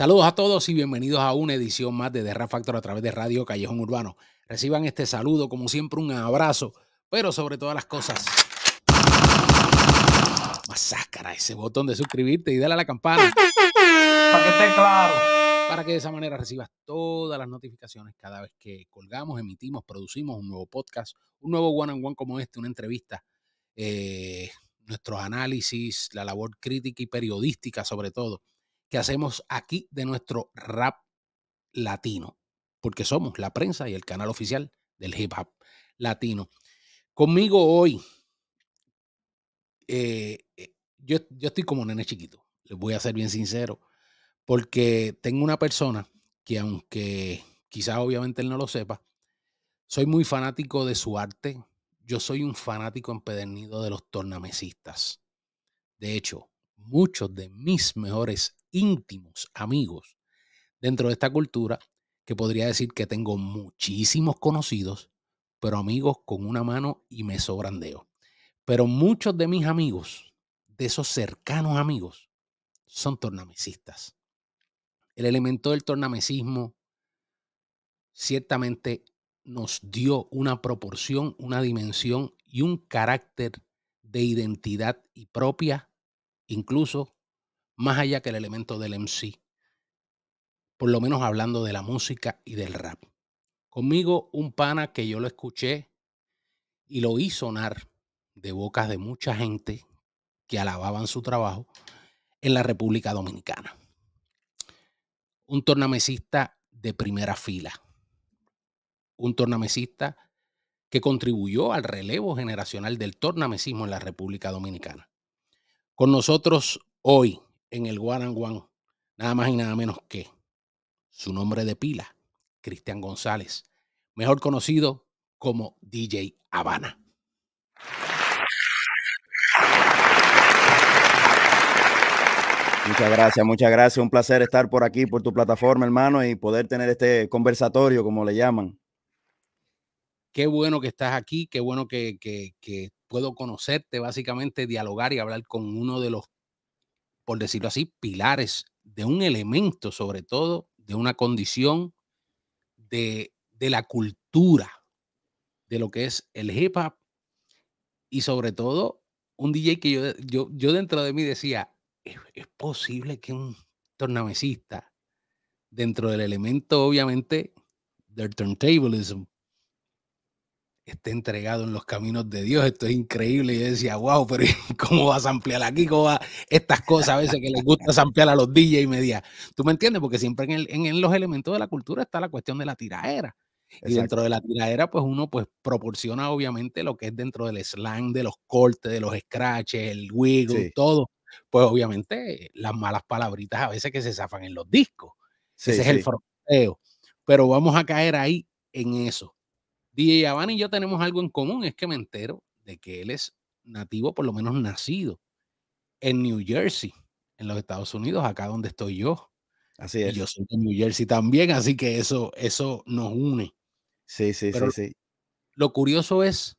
Saludos a todos y bienvenidos a una edición más de Derra Factor a través de Radio Callejón Urbano. Reciban este saludo, como siempre, un abrazo, pero sobre todas las cosas, ¡Masácara! ese botón de suscribirte y dale a la campana. Para que esté claro. Para que de esa manera recibas todas las notificaciones cada vez que colgamos, emitimos, producimos un nuevo podcast, un nuevo one-on-one como este, una entrevista. Eh, nuestros análisis, la labor crítica y periodística sobre todo que hacemos aquí de nuestro rap latino, porque somos la prensa y el canal oficial del hip hop latino. Conmigo hoy, eh, eh, yo, yo estoy como un nene chiquito, les voy a ser bien sincero, porque tengo una persona que aunque quizás obviamente él no lo sepa, soy muy fanático de su arte, yo soy un fanático empedernido de los tornamesistas. De hecho, muchos de mis mejores íntimos amigos dentro de esta cultura que podría decir que tengo muchísimos conocidos, pero amigos con una mano y me sobrandeo. Pero muchos de mis amigos, de esos cercanos amigos, son tornamesistas. El elemento del tornamesismo ciertamente nos dio una proporción, una dimensión y un carácter de identidad y propia, incluso más allá que el elemento del MC, por lo menos hablando de la música y del rap. Conmigo un pana que yo lo escuché y lo oí sonar de bocas de mucha gente que alababan su trabajo en la República Dominicana. Un tornamesista de primera fila. Un tornamesista que contribuyó al relevo generacional del tornamesismo en la República Dominicana. Con nosotros hoy en el One nada más y nada menos que su nombre de pila, Cristian González, mejor conocido como DJ Habana. Muchas gracias, muchas gracias. Un placer estar por aquí, por tu plataforma, hermano, y poder tener este conversatorio, como le llaman. Qué bueno que estás aquí, qué bueno que puedo conocerte, básicamente dialogar y hablar con uno de los por decirlo así, pilares de un elemento, sobre todo, de una condición de, de la cultura, de lo que es el hip hop y sobre todo un DJ que yo, yo, dentro de mí decía, ¿es, posible que un tornamesista, dentro del elemento obviamente del turntablism, esté entregado en los caminos de Dios. Esto es increíble. Yo decía, wow, pero ¿cómo vas a ampliar aquí? ¿Cómo va? Estas cosas a veces que les gusta ampliar a los DJ y media. ¿Tú me entiendes? Porque siempre en, los elementos de la cultura está la cuestión de la tiradera Y dentro de la tiradera pues uno pues proporciona obviamente lo que es dentro del slang, de los cortes, de los scratches, el wiggle, todo. Pues obviamente las malas palabritas a veces que se zafan en los discos. Ese es el fronteo. Pero vamos a caer ahí en eso DJ Havana y yo tenemos algo en común, es que me entero de que él es nativo, por lo menos nacido, en New Jersey, en los Estados Unidos, acá donde estoy yo. Así es. yo soy de New Jersey también, así que eso, eso nos une. Sí, sí, sí, sí. Lo curioso es,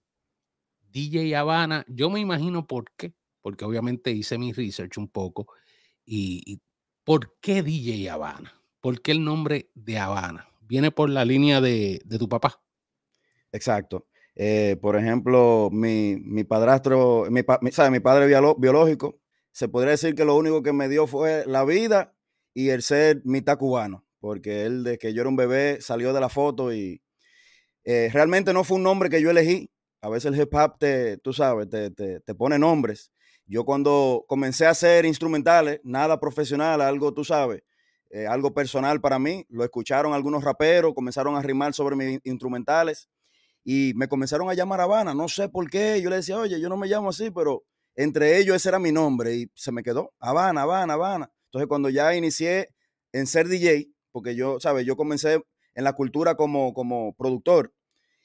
DJ Habana, yo me imagino por qué, porque obviamente hice mi research un poco, y, ¿por qué DJ Habana? ¿Por qué el nombre de Habana? ¿Viene por la línea de, de tu papá? Exacto. Eh, por ejemplo, mi, padrastro, mi, padre biológico, se podría decir que lo único que me dio fue la vida y el ser mitad cubano, porque él de que yo era un bebé salió de la foto y eh, realmente no fue un nombre que yo elegí. A veces el hip hop te, tú sabes, te, pone nombres. Yo cuando comencé a hacer instrumentales, nada profesional, algo, tú sabes, eh, algo personal para mí, lo escucharon algunos raperos, comenzaron a rimar sobre mis instrumentales y me comenzaron a llamar Habana, no sé por qué, yo le decía, oye, yo no me llamo así, pero entre ellos ese era mi nombre y se me quedó Habana, Habana, Habana. Entonces cuando ya inicié en ser DJ, porque yo, ¿sabes? Yo comencé en la cultura como, como productor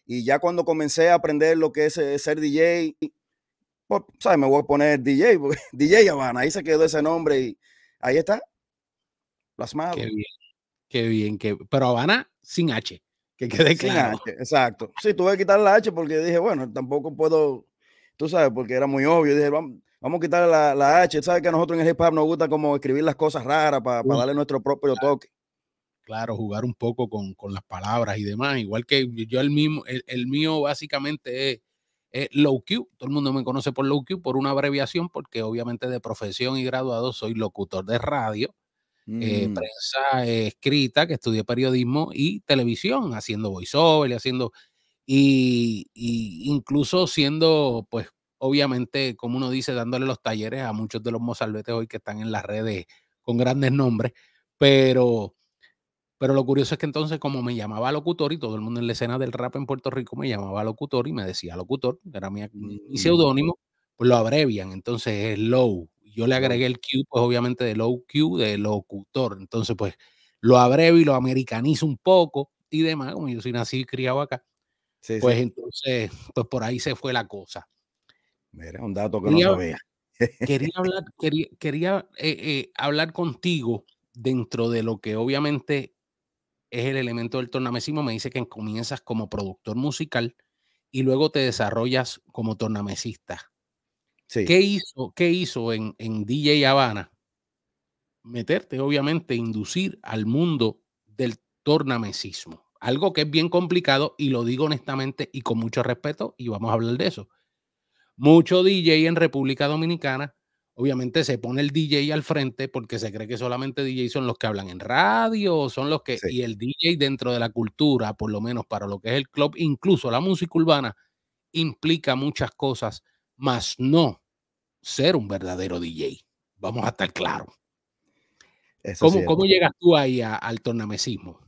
y ya cuando comencé a aprender lo que es, eh, ser DJ, pues, ¿sabes? Me voy a poner DJ, DJ Habana, ahí se quedó ese nombre y ahí está, plasmado. Qué bien, qué bien, pero Habana sin H. Que quede claro. H, exacto. Sí, tuve que quitar la H porque dije, bueno, tampoco puedo, tú sabes, porque era muy obvio. Dije, vamos, a quitar la, la H. Sabes que a nosotros en el hip hop nos gusta como escribir las cosas raras para darle nuestro propio toque. Claro, jugar un poco con, con, las palabras y demás. Igual que yo el mismo, el, mío básicamente es, es, Low Q. Todo el mundo me conoce por Low Q por una abreviación, porque obviamente de profesión y graduado soy locutor de radio eh, mm. prensa eh, escrita, que estudié periodismo y televisión, haciendo voiceover y haciendo, y, incluso siendo, pues, obviamente, como uno dice, dándole los talleres a muchos de los mozalbetes hoy que están en las redes con grandes nombres, pero... Pero lo curioso es que entonces, como me llamaba locutor y todo el mundo en la escena del rap en Puerto Rico me llamaba locutor y me decía locutor, que era mi, pseudónimo mm, seudónimo, pues lo abrevian. Entonces es Low, yo le agregué el Q, pues obviamente de low Q, de locutor. Entonces, pues lo abrevo y lo americanizo un poco y demás, como yo soy nacido y criado acá. pues entonces, pues por ahí se fue la cosa. Mira, un dato que no sabía. Quería hablar, quería, quería eh, eh, hablar contigo dentro de lo que obviamente es el elemento del tornamesismo. Me dice que comienzas como productor musical y luego te desarrollas como tornamesista. ¿Qué hizo, qué hizo en, en DJ Habana? Meterte, obviamente, inducir al mundo del tornamesismo. Algo que es bien complicado y lo digo honestamente y con mucho respeto y vamos a hablar de eso. Mucho DJ en República Dominicana, obviamente se pone el DJ al frente porque se cree que solamente DJ son los que hablan en radio, son los que... Y el DJ dentro de la cultura, por lo menos para lo que es el club, incluso la música urbana, implica muchas cosas mas no ser un verdadero DJ. Vamos a estar claros. ¿Cómo, llegas tú ahí al tornamesismo?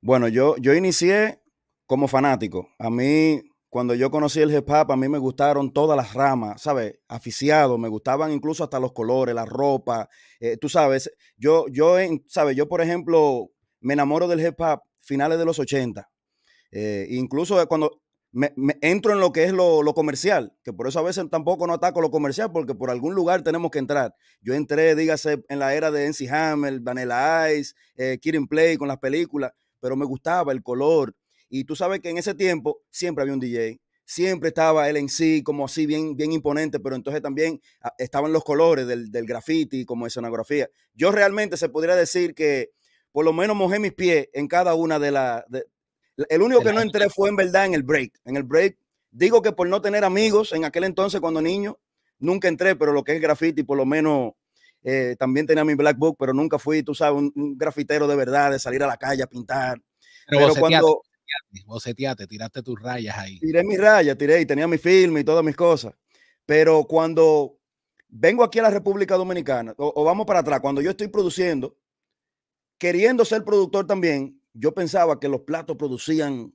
Bueno, yo, yo inicié como fanático. A mí, cuando yo conocí el hip hop, a mí me gustaron todas las ramas, ¿sabes? Aficiado, me gustaban incluso hasta los colores, la ropa. Eh, tú sabes, yo, yo, ¿sabes? Yo, por ejemplo, me enamoro del hip hop finales de los 80. Eh, incluso cuando me, entro en lo que es lo, comercial, que por eso a veces tampoco no ataco lo comercial, porque por algún lugar tenemos que entrar. Yo entré, dígase, en la era de NC Hammer, Vanilla Ice, eh, Play con las películas, pero me gustaba el color. Y tú sabes que en ese tiempo siempre había un DJ, siempre estaba él en sí, como así, bien, bien imponente, pero entonces también ah, estaban los colores del, del graffiti como escenografía. Yo realmente se podría decir que por lo menos mojé mis pies en cada una de, las... El único que no entré fue en verdad en el break. En el break, digo que por no tener amigos en aquel entonces cuando niño, nunca entré, pero lo que es graffiti, por lo menos eh, también tenía mi black book, pero nunca fui, tú sabes, un, grafitero de verdad, de salir a la calle a pintar. Pero, cuando... Boceteaste, tiraste tus rayas ahí. Tiré mis rayas, tiré y tenía mi film y todas mis cosas. Pero cuando vengo aquí a la República Dominicana, o vamos para atrás, cuando yo estoy produciendo, queriendo ser productor también, yo pensaba que los platos producían,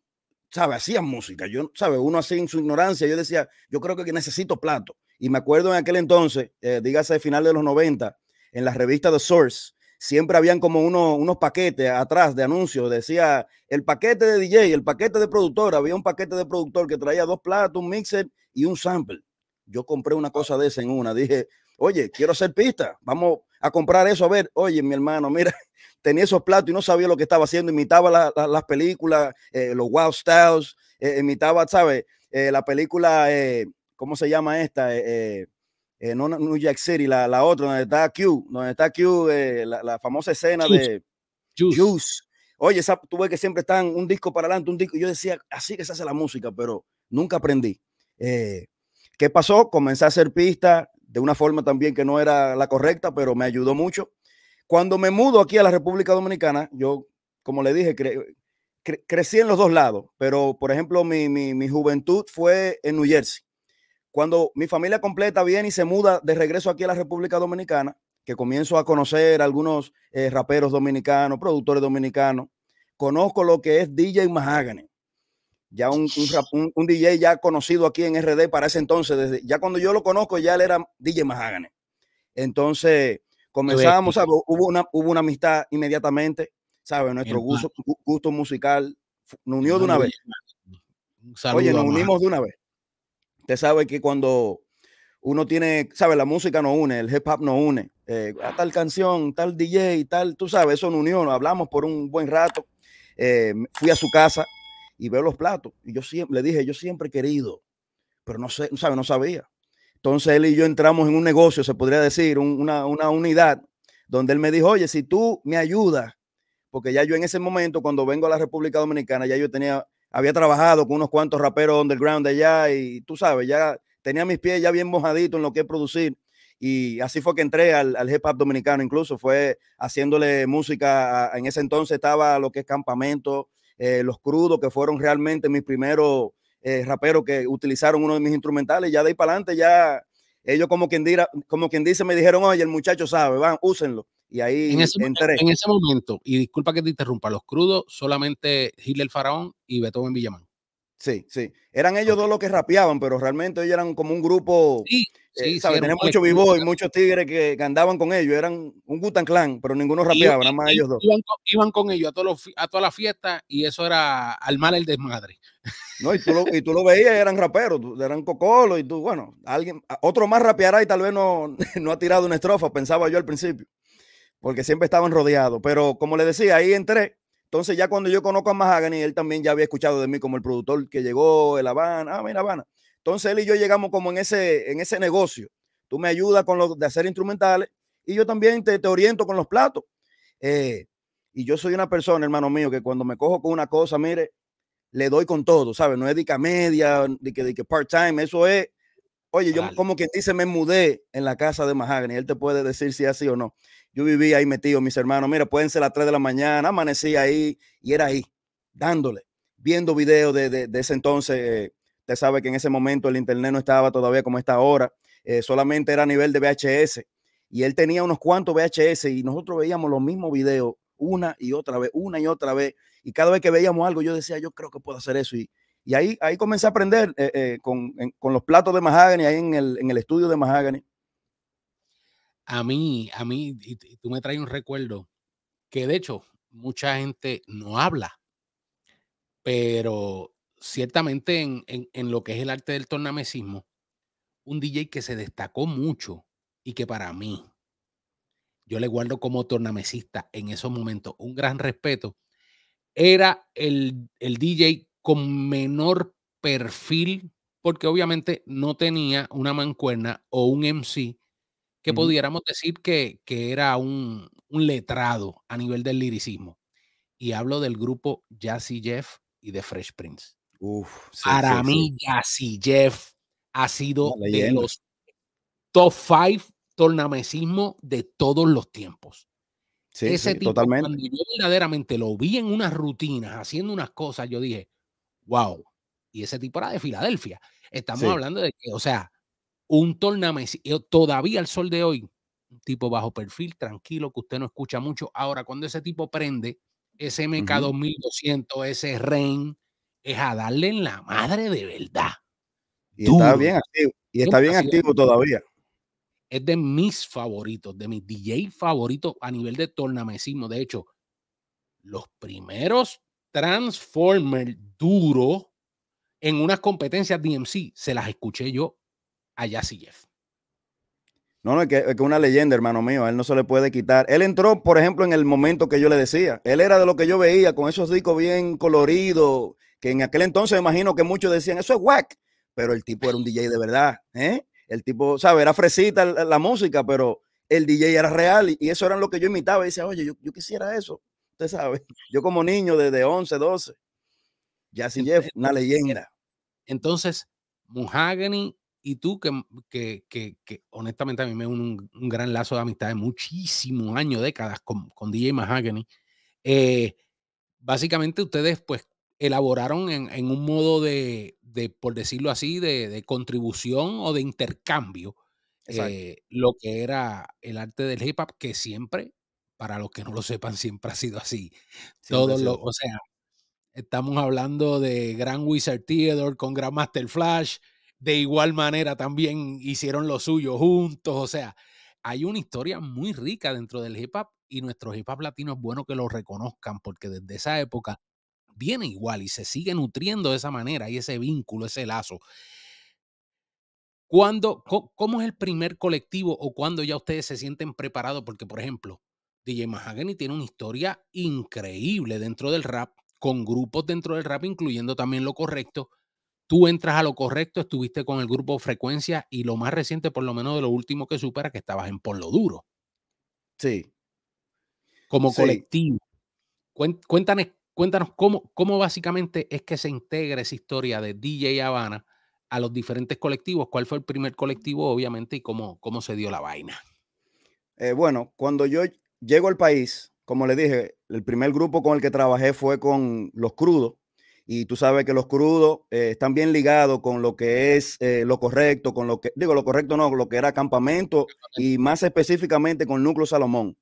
¿sabe? Hacían música. Yo, ¿sabe? Uno así en su ignorancia, yo decía, yo creo que necesito platos. Y me acuerdo en aquel entonces, eh, dígase, final de los 90, en la revista The Source, siempre habían como uno, unos paquetes atrás de anuncios. Decía el paquete de DJ, el paquete de productor. Había un paquete de productor que traía dos platos, un mixer y un sample. Yo compré una cosa de esa en una. Dije, oye, quiero hacer pista. Vamos a comprar eso. A ver, oye, mi hermano, mira, tenía esos platos y no sabía lo que estaba haciendo, imitaba las películas, eh, los Wild Styles, eh, imitaba, ¿sabes? Eh, la película, ¿cómo se llama esta? no New Jack City, la, otra, donde está Q, donde está Q, la, famosa escena de Juice. Oye, esa, tú que siempre están un disco para adelante, un disco. Yo decía, así que se hace la música, pero nunca aprendí. ¿Qué pasó? Comencé a hacer pista de una forma también que no era la correcta, pero me ayudó mucho. Cuando me mudo aquí a la República Dominicana, yo, como le dije, crecí en los dos lados, pero por ejemplo, mi, mi, mi juventud fue en New Jersey. Cuando mi familia completa viene y se muda de regreso aquí a la República Dominicana, que comienzo a conocer algunos eh, raperos dominicanos, productores dominicanos. Conozco lo que es DJ Mahagany, ya un, un, DJ ya conocido aquí en RD para ese entonces. Desde, ya cuando yo lo conozco, ya él era DJ Mahagany. Entonces, Comenzamos, Hubo una, hubo una amistad inmediatamente, ¿sabes? Nuestro gusto, gusto musical nos unió de una vez. Oye, nos unimos de una vez. Usted sabe que cuando uno tiene, ¿sabes? La música nos une, el hip hop nos une. Eh, tal canción, tal DJ, tal, tú sabes, eso nos unió, hablamos por un buen rato. Eh, fui a su casa y veo los platos. Y yo siempre le dije, yo siempre he querido, pero no sé, ¿sabes? No sabía. Entonces él y yo entramos en un negocio, se podría decir, una, unidad, donde él me dijo, oye, si tú me ayudas, porque ya yo en ese momento, cuando vengo a la República Dominicana, ya yo tenía, había trabajado con unos cuantos raperos underground allá y tú sabes, ya tenía mis pies ya bien mojaditos en lo que es producir. Y así fue que entré al, al hip hop dominicano, incluso fue haciéndole música. en ese entonces estaba lo que es Campamento, eh, Los Crudos, que fueron realmente mis primeros eh, raperos que utilizaron uno de mis instrumentales. Ya de ahí para adelante, ya ellos como quien, dira, como quien dice, me dijeron, oye, el muchacho sabe, van, úsenlo. Y ahí en ese, entré. En ese momento, y disculpa que te interrumpa, los crudos solamente Gil el Faraón y Beethoven Villamán. Sí, sí. Eran ellos dos los que rapeaban, pero realmente ellos eran como un grupo. Sí, eh, sí, Tenían muchos vivo y muchos tigres que, andaban con ellos. Eran un Gutan Clan, pero ninguno rapeaba, nada más ellos dos. Iban con, ellos a, todos a toda la fiesta y eso era al mal el desmadre. No, y tú lo, y tú lo veías, eran raperos, eran cocolo, y tú, bueno, alguien, otro más rapeará y tal vez no, no ha tirado una estrofa, pensaba yo al principio, porque siempre estaban rodeados. Pero como le decía, ahí entré. Entonces, ya cuando yo conozco a Mahagany, él también ya había escuchado de mí como el productor que llegó, el Habana, ah, mira, Habana. Entonces, él y yo llegamos como en ese, en ese negocio. Tú me ayudas con lo de hacer instrumentales y yo también te, te oriento con los platos. Eh, y yo soy una persona, hermano mío, que cuando me cojo con una cosa, mire, le doy con todo, ¿sabes? No es de media, de que, part-time, eso es. Oye, yo como que dice, me mudé en la casa de Mahagany, él te puede decir si así o no. Yo vivía ahí metido, mis hermanos, mira, pueden ser las 3 de la mañana, amanecí ahí y era ahí, dándole, viendo videos de, de, ese entonces. Te sabe que en ese momento el internet no estaba todavía como está ahora, eh, solamente era a nivel de VHS. Y él tenía unos cuantos VHS y nosotros veíamos los mismos videos una y otra vez, una y otra vez. Y cada vez que veíamos algo, yo decía, yo creo que puedo hacer eso. Y, y ahí, ahí comencé a aprender eh, eh, con, los platos de Mahagany, ahí en el, estudio de Mahagany. A mí, a mí, tú me traes un recuerdo que de hecho mucha gente no habla, pero ciertamente en, en lo que es el arte del tornamesismo, un DJ que se destacó mucho y que para mí yo le guardo como tornamesista en esos momentos un gran respeto, era el, DJ con menor perfil, porque obviamente no tenía una mancuerna o un MC que pudiéramos decir que, era un, letrado a nivel del liricismo. Y hablo del grupo Jazzy Jeff y de Fresh Prince. Uf, Para mí, Jazzy Jeff ha sido de los top five tornamesismo de todos los tiempos. Ese tipo, cuando yo verdaderamente lo vi en unas rutinas, haciendo unas cosas, yo dije, wow. Y ese tipo era de Filadelfia. Estamos hablando de que, o sea, un tornamesismo. Eh, todavía al sol de hoy, un tipo bajo perfil, tranquilo, que usted no escucha mucho. Ahora, cuando ese tipo prende, ese MK 2200, ese REN, es a darle en la madre de verdad. Y está bien activo. Y está bien activo todavía es de mis favoritos, de mis DJ favoritos a nivel de tornamesismo. De hecho, los primeros Transformers duro en unas competencias DMC se las escuché yo a Yassi Jeff. No, no, es que es una leyenda, hermano mío. A él no se le puede quitar. Él entró, por ejemplo, en el momento que yo le decía. Él era de lo que yo veía, con esos discos bien coloridos, que en aquel entonces imagino que muchos decían, eso es whack. Pero el tipo era un DJ de verdad, ¿eh? El tipo, ¿sabes? Era fresita la, música, pero el DJ era real y, eso era lo que yo imitaba. Y decía, oye, yo, yo quisiera eso. Usted sabe, yo como niño desde 11, 12. sin Jeff, una leyenda. Entonces, Mahogany y tú, que, que, que, honestamente a mí me une un, un, gran lazo de amistad de muchísimos años, décadas con, con DJ Mahogany. Eh, básicamente ustedes pues elaboraron en, un modo de, por decirlo así, de, contribución o de intercambio eh, lo que era el arte del hip hop, que siempre, para los que no lo sepan, siempre ha sido así. o sea, estamos hablando de Grand Wizard Theodore con Master Flash, de igual manera también hicieron lo suyo juntos, o sea, hay una historia muy rica dentro del hip hop y nuestro hip hop latino es bueno que lo reconozcan porque desde esa época viene igual y se sigue nutriendo de esa manera y ese vínculo, ese lazo. ¿Cuándo, ¿Cómo es el primer colectivo o cuando ya ustedes se sienten preparados? Porque, por ejemplo, DJ Mahagany tiene una historia increíble dentro del rap, con grupos dentro del rap, incluyendo también lo correcto. Tú entras a lo correcto, estuviste con el grupo Frecuencia y lo más reciente, por lo menos de lo último que supera, que estabas en Por lo Duro. Sí. Como colectivo. Cuéntanos, Cuéntanos cómo, cómo básicamente es que se integra esa historia de DJ Habana a los diferentes colectivos, cuál fue el primer colectivo, obviamente, y cómo, cómo se dio la vaina. Eh, bueno, cuando yo llego al país, como le dije, el primer grupo con el que trabajé fue con Los Crudos, y tú sabes que Los Crudos eh, están bien ligados con lo que es eh, lo correcto, con lo que, digo, lo correcto no, lo que era campamento, y más específicamente con Núcleo Salomón.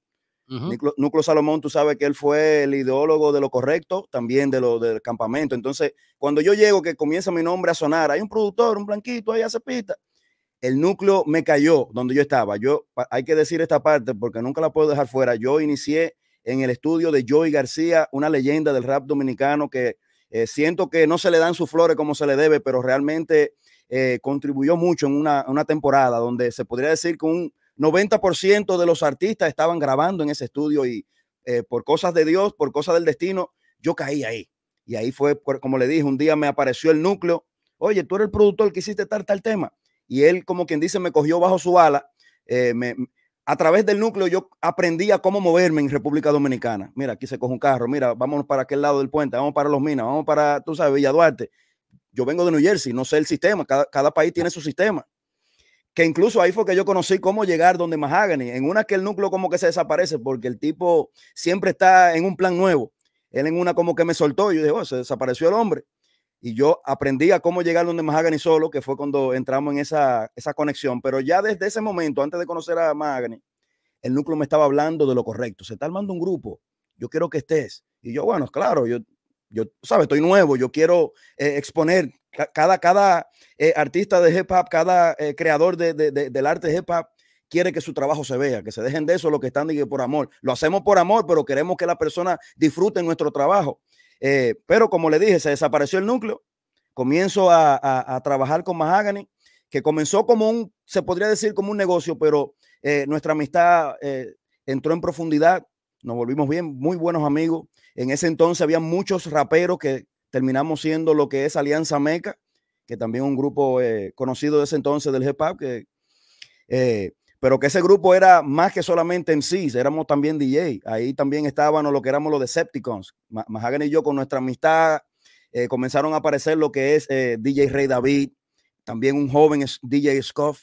Núcleo, Salomón, tú sabes que él fue el ideólogo de lo correcto, también de lo del campamento. Entonces, cuando yo llego, que comienza mi nombre a sonar, hay un productor, un blanquito, ahí hace El núcleo me cayó donde yo estaba. Yo, hay que decir esta parte porque nunca la puedo dejar fuera. Yo inicié en el estudio de Joey García, una leyenda del rap dominicano que eh, siento que no se le dan sus flores como se le debe, pero realmente eh, contribuyó mucho en una, una temporada donde se podría decir que un 90% de los artistas estaban grabando en ese estudio y eh, por cosas de Dios, por cosas del destino, yo caí ahí. Y ahí fue, como le dije, un día me apareció el núcleo. Oye, tú eres el productor que hiciste tal, tal tema. Y él, como quien dice, me cogió bajo su ala. Eh, a través del núcleo yo aprendí a cómo moverme en República Dominicana. Mira, aquí se coge un carro, mira, vámonos para aquel lado del puente, vamos para Los Minas, vamos para, tú sabes, Villa Duarte. Yo vengo de New Jersey, no sé el sistema, cada país tiene su sistema que incluso ahí fue que yo conocí cómo llegar donde Mahagany. En una que el núcleo como que se desaparece porque el tipo siempre está en un plan nuevo. Él en una como que me soltó y yo dije, oh, se desapareció el hombre. Y yo aprendí a cómo llegar donde Mahagany solo, que fue cuando entramos en esa, conexión. Pero ya desde ese momento, antes de conocer a Mahagany, el núcleo me estaba hablando de lo correcto. Se está armando un grupo. Yo quiero que estés. Y yo, bueno, claro, yo yo, ¿sabes? Estoy nuevo, yo quiero eh, exponer. Cada, cada eh, artista de hip hop, cada eh, creador de, de, del arte hip hop quiere que su trabajo se vea, que se dejen de eso lo que están por amor. Lo hacemos por amor, pero queremos que la persona disfrute nuestro trabajo. pero como le dije, se desapareció el núcleo. Comienzo a, trabajar con Mahagany, que comenzó como un, se podría decir como un negocio, pero nuestra amistad entró en profundidad. Nos volvimos bien, muy buenos amigos. En ese entonces había muchos raperos que terminamos siendo lo que es Alianza Meca, que también un grupo eh, conocido de ese entonces del hip hop, que, eh, pero que ese grupo era más que solamente en sí, éramos también DJ. Ahí también estaban lo que éramos los Decepticons. Mahagan y yo con nuestra amistad eh, comenzaron a aparecer lo que es DJ Rey David, también un joven DJ Scoff.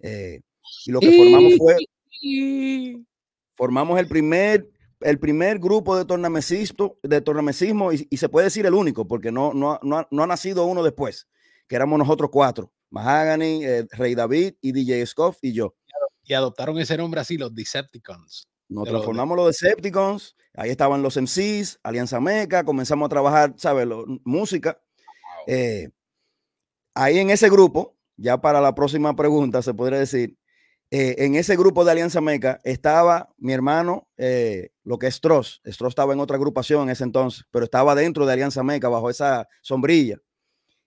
y lo que formamos fue... Formamos el primer el primer grupo de, de tornamesismo, y, se puede decir el único, porque no, no, ha, nacido uno después, que éramos nosotros cuatro, Mahagany, eh, Rey David y DJ Scoff y yo. Y adoptaron ese nombre así, los Decepticons. Nos transformamos los Decepticons, ahí estaban los MCs, Alianza Meca, comenzamos a trabajar, ¿sabes? música. Eh, ahí en ese grupo, ya para la próxima pregunta, se podría decir, eh, en ese grupo de Alianza Meca estaba mi hermano, eh, lo que es Stross. Stross estaba en otra agrupación en ese entonces, pero estaba dentro de Alianza Meca bajo esa sombrilla.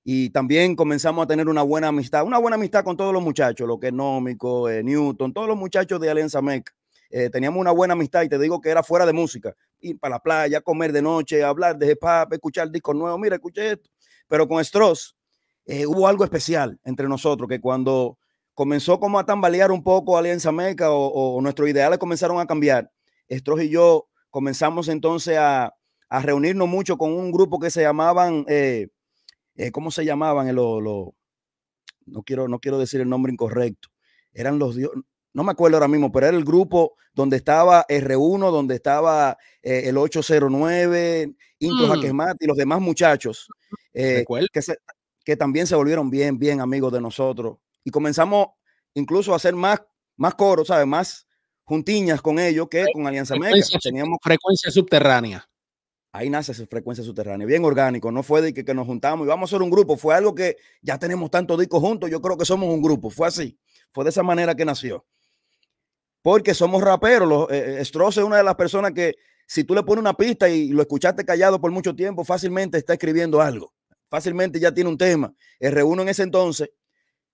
Y también comenzamos a tener una buena amistad, una buena amistad con todos los muchachos, lo que es Nómico, eh, Newton, todos los muchachos de Alianza Meca. teníamos una buena amistad y te digo que era fuera de música, ir para la playa, comer de noche, hablar de hip escuchar discos nuevos, mira, escuché esto. Pero con Stross hubo algo especial entre nosotros que cuando comenzó como a tambalear un poco Alianza Meca o, o nuestros ideales comenzaron a cambiar. Estros y yo comenzamos entonces a, reunirnos mucho con un grupo que se llamaban, eh, eh, ¿cómo se llamaban? Eh, los no, quiero, no quiero decir el nombre incorrecto. Eran los no me acuerdo ahora mismo, pero era el grupo donde estaba R1, donde estaba el 809, Incluso a y los demás muchachos que, que, también se volvieron bien, bien amigos de nosotros y comenzamos incluso a hacer más, más coro, ¿sabes? Más juntiñas con ellos que con Alianza frecuencia, Teníamos frecuencia subterránea. Ahí nace esa frecuencia subterránea, bien orgánico, no fue de que, nos juntamos y vamos a ser un grupo, fue algo que ya tenemos tantos discos juntos, yo creo que somos un grupo, fue así, fue de esa manera que nació. Porque somos raperos, los, eh, eh, es una de las personas que si tú le pones una pista y lo escuchaste callado por mucho tiempo, fácilmente está escribiendo algo, fácilmente ya tiene un tema. El reúno en ese entonces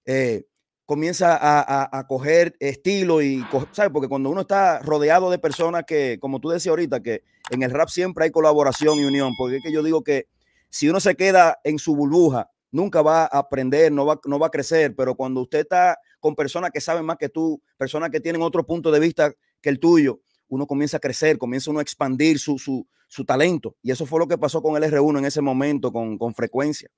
eh, comienza a, coger estilo y, ¿sabes? Porque cuando uno está rodeado de personas que, como tú decías ahorita, que en el rap siempre hay colaboración y unión, porque es que yo digo que si uno se queda en su burbuja, nunca va a aprender, no va, no va a crecer, pero cuando usted está con personas que saben más que tú, personas que tienen otro punto de vista que el tuyo, uno comienza a crecer, comienza uno a expandir su, su, su talento. Y eso fue lo que pasó con el R1 en ese momento, con, con frecuencia.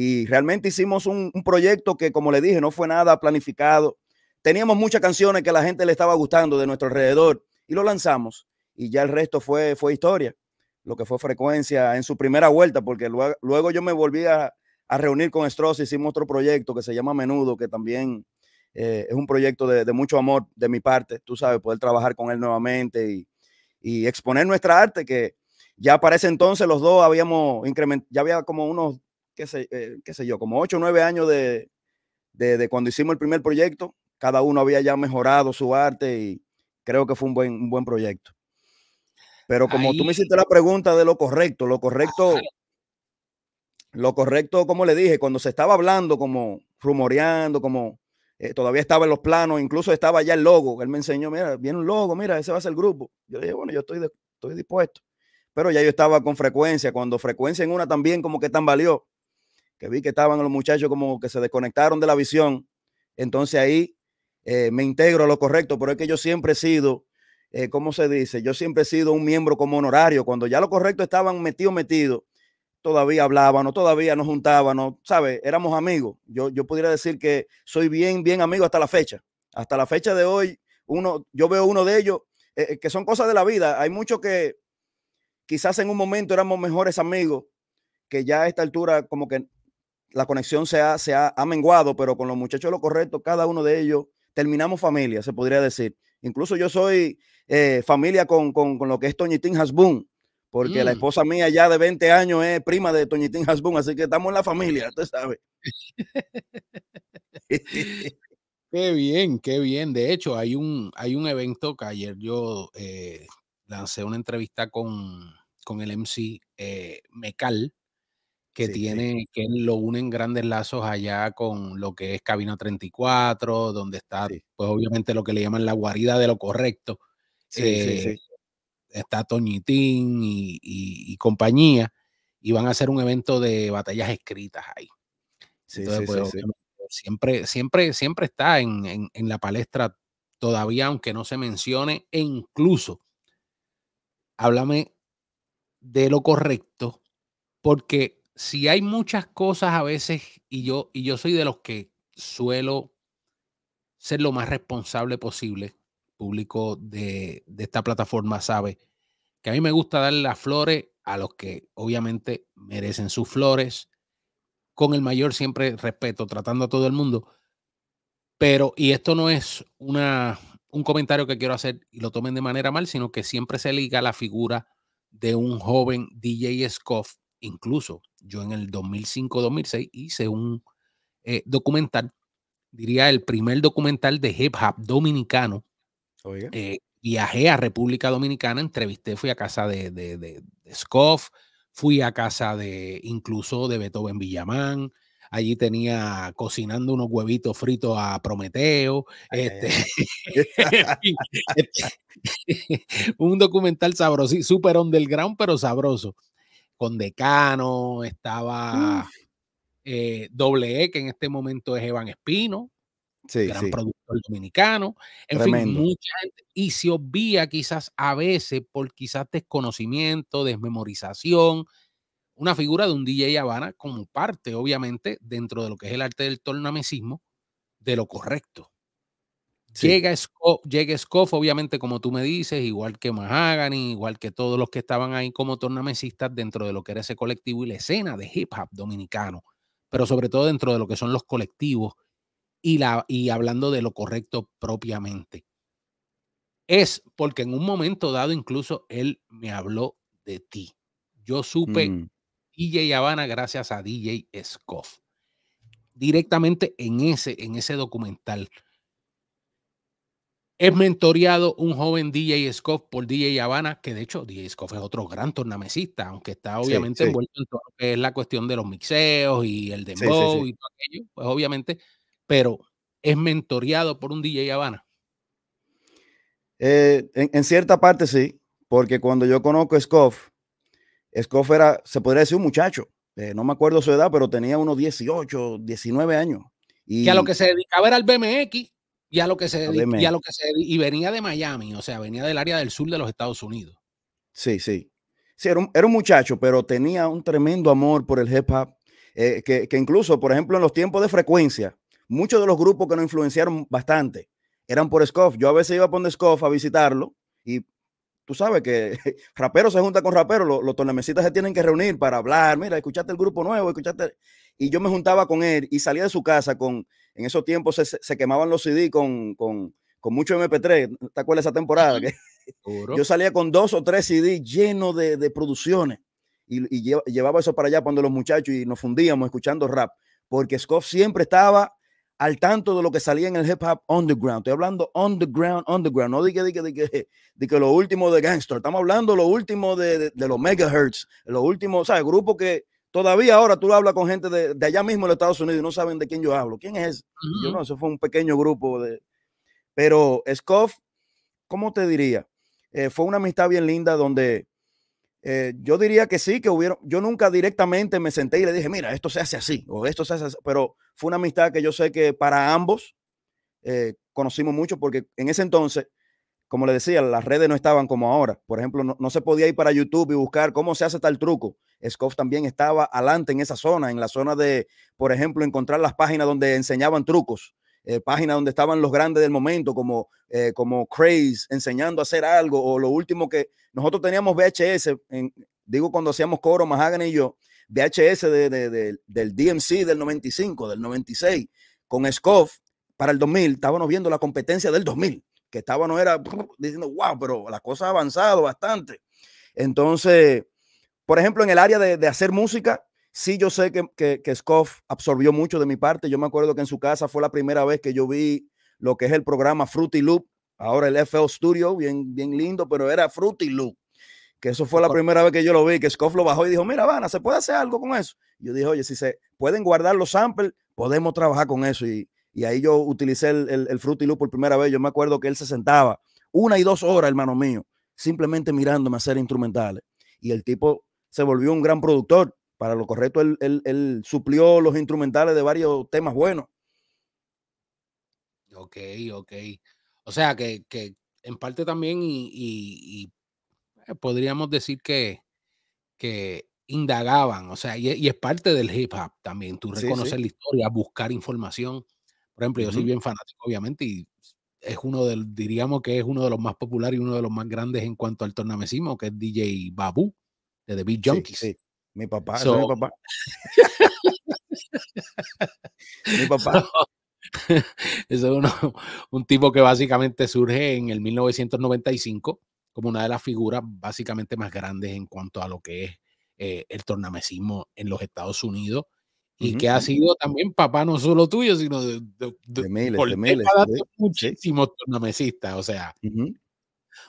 Y realmente hicimos un, proyecto que, como le dije, no fue nada planificado. Teníamos muchas canciones que a la gente le estaba gustando de nuestro alrededor y lo lanzamos. Y ya el resto fue, fue historia, lo que fue frecuencia en su primera vuelta, porque luego, yo me volví a, reunir con Stross, hicimos otro proyecto que se llama Menudo, que también eh, es un proyecto de, mucho amor de mi parte, tú sabes, poder trabajar con él nuevamente y, y exponer nuestra arte, que ya para ese entonces los dos habíamos incrementado, ya había como unos eh, qué sé, yo, como 8 o 9 años de, cuando hicimos el primer proyecto, cada uno había ya mejorado su arte y creo que fue un buen, buen proyecto. Pero como tú me hiciste la pregunta de lo correcto, lo correcto, lo correcto, como le dije, cuando se estaba hablando, como rumoreando, como eh, todavía estaba en los planos, incluso estaba ya el logo. Él me enseñó, mira, viene un logo, mira, ese va a ser el grupo. Yo le dije, bueno, yo estoy, estoy dispuesto. Pero ya yo estaba con frecuencia, cuando frecuencia en una también como que tan valió que vi que estaban los muchachos como que se desconectaron de la visión. Entonces ahí eh, me integro a lo correcto, pero es que yo siempre he sido, eh, ¿cómo se dice? Yo siempre he sido un miembro como honorario. Cuando ya lo correcto estaban metidos, metidos, todavía hablábamos, todavía nos juntábamos, ¿sabes? Éramos amigos. Yo, yo pudiera decir que soy bien, bien amigo hasta la fecha. Hasta la fecha de hoy, uno, yo veo uno de ellos, eh, que son cosas de la vida. Hay muchos que quizás en un momento éramos mejores amigos, que ya a esta altura como que la conexión se ha, se ha, menguado, pero con los muchachos lo correcto, cada uno de ellos terminamos familia, se podría decir. Incluso yo soy eh, familia con, lo que es Toñitín Hasbun, porque la mm. esposa mía ya de 20 años es prima de Toñitín Hasbun, así que estamos en la familia, usted sabe. qué bien, qué bien. De hecho, hay un, hay un evento que ayer yo eh, lancé una entrevista con, el MC eh, Mecal, que tiene, que lo unen grandes lazos allá con lo que es Cabina 34, donde está, pues obviamente lo que le llaman la guarida de lo correcto. Eh, está Toñitín y, compañía, y van a hacer un evento de batallas escritas ahí. Pues, siempre, siempre, siempre está en, en la palestra todavía, aunque no se mencione, e incluso, háblame de lo correcto, porque si hay muchas cosas a veces, y yo, y yo soy de los que suelo ser lo más responsable posible, público de, de esta plataforma sabe que a mí me gusta dar las flores a los que obviamente merecen sus flores, con el mayor siempre respeto, tratando a todo el mundo. Pero, y esto no es una, un comentario que quiero hacer y lo tomen de manera mal, sino que siempre se liga la figura de un joven DJ Scoff, incluso yo en el 2005-2006 hice un eh, documental, diría el primer documental de hip hop dominicano. Eh, viajé a República Dominicana, entrevisté, fui a casa de, de, de, Scoff, fui a casa de incluso de Beethoven Villamán. Allí tenía cocinando unos huevitos fritos a Prometeo. Este, este, un documental sabroso, súper underground, pero sabroso con Decano, mm. estaba eh, Doble E, que en este momento es Evan Espino, gran productor dominicano, en fin, mucha gente, y se obvia quizás a veces por quizás desconocimiento, desmemorización, una figura de un DJ Habana como parte, obviamente, dentro de lo que es el arte del tornamesismo, de lo correcto. Llega, Scoff, obviamente, como tú me dices, igual que Mahagany, igual que todos los que estaban ahí como tornamesistas dentro de lo que era ese colectivo y la escena de hip hop dominicano, pero sobre todo dentro de lo que son los colectivos y, la, y hablando de lo correcto propiamente. Es porque en un momento dado incluso él me habló de ti. Yo supe mm. DJ Habana gracias a DJ Scoff. Directamente en ese, en ese documental. Es mentoreado un joven DJ Scoff por DJ Habana, que de hecho DJ Scoff es otro gran tornamesista, aunque está obviamente en todo que es la cuestión de los mixeos y el dembow y todo aquello, pues obviamente, pero es mentoreado por un DJ Habana. Eh, en, cierta parte sí, porque cuando yo conozco a Scoff, Scoff era, se podría decir, un muchacho. Eh, no me acuerdo su edad, pero tenía unos 18, 19 años. Y que a lo que se dedicaba era al BMX. Y a lo que se y lo que y venía de Miami, o sea, venía del área del sur de los Estados Unidos. Sí, sí. Sí, era un, muchacho, pero tenía un tremendo amor por el hip hop, eh, que, incluso, por ejemplo, en los tiempos de frecuencia, muchos de los grupos que nos influenciaron bastante eran por Scoff. Yo a veces iba a poner Scoff a visitarlo y tú sabes que rapero se junta con rapero. los, los tornamesitas se tienen que reunir para hablar, mira, escuchaste el grupo nuevo, escuchaste... Y yo me juntaba con él y salía de su casa con en esos tiempos se, quemaban los CD con, mucho MP3. ¿Te acuerdas esa temporada? yo salía con dos o tres CD llenos de, de, producciones y, llevaba eso para allá cuando los muchachos y nos fundíamos escuchando rap, porque Scott siempre estaba al tanto de lo que salía en el hip hop underground. Estoy hablando underground, underground. No dije, dije, dije, dije lo último de Gangster. Estamos hablando lo último de, los megahertz, lo último, o sea, grupo que Todavía ahora tú hablas con gente de, de allá mismo en los Estados Unidos y no saben de quién yo hablo. ¿Quién es Yo no, eso fue un pequeño grupo de... Pero Scoff, ¿cómo te diría? Eh, fue una amistad bien linda donde eh, yo diría que sí, que hubieron, yo nunca directamente me senté y le dije, mira, esto se hace así o esto se hace así, pero fue una amistad que yo sé que para ambos eh, conocimos mucho porque en ese entonces, como le decía, las redes no estaban como ahora. Por ejemplo, no, se podía ir para YouTube y buscar cómo se hace tal truco. Scoff también estaba adelante en esa zona, en la zona de, por ejemplo, encontrar las páginas donde enseñaban trucos. Eh, páginas donde estaban los grandes del momento, como, eh, Craze, enseñando a hacer algo, o lo último que nosotros teníamos VHS, digo cuando hacíamos coro, Mahagan y yo, VHS de, de, del DMC del 95, del 96, con Scoff para el 2000, estábamos viendo la competencia del 2000, que estábamos era diciendo, wow, pero la cosa ha avanzado bastante. Entonces, por ejemplo, en el área de, hacer música, sí yo sé que, que, Scoff absorbió mucho de mi parte. Yo me acuerdo que en su casa fue la primera vez que yo vi lo que es el programa Fruity Loop, ahora el FL Studio, bien, bien lindo, pero era Fruity Loop. Que eso fue la primera vez que yo lo vi, que Scoff lo bajó y dijo, mira, Vana, ¿se puede hacer algo con eso? Yo dije, oye, si se pueden guardar los samples, podemos trabajar con eso. Y, ahí yo utilicé el, el, Fruity Loop por primera vez. Yo me acuerdo que él se sentaba una y dos horas, hermano mío, simplemente mirándome hacer instrumentales. Y el tipo se volvió un gran productor. Para lo correcto, él, suplió los instrumentales de varios temas buenos. Ok, ok. O sea que, que en parte también y, eh, podríamos decir que, que indagaban, o sea, y, es parte del hip hop también, tú reconocer la historia, buscar información. Por ejemplo, yo soy bien fanático, obviamente, y es uno del, diríamos que es uno de los más populares y uno de los más grandes en cuanto al tornamesismo, que es DJ Babu de The Beat Junkies. Sí, Mi papá, mi papá. mi papá. es un tipo que básicamente surge en el 1995 como una de las figuras básicamente más grandes en cuanto a lo que es eh, el tornamesismo en los Estados Unidos y que ha sido también papá no solo tuyo, sino de, de, muchísimos tornamesistas, o sea,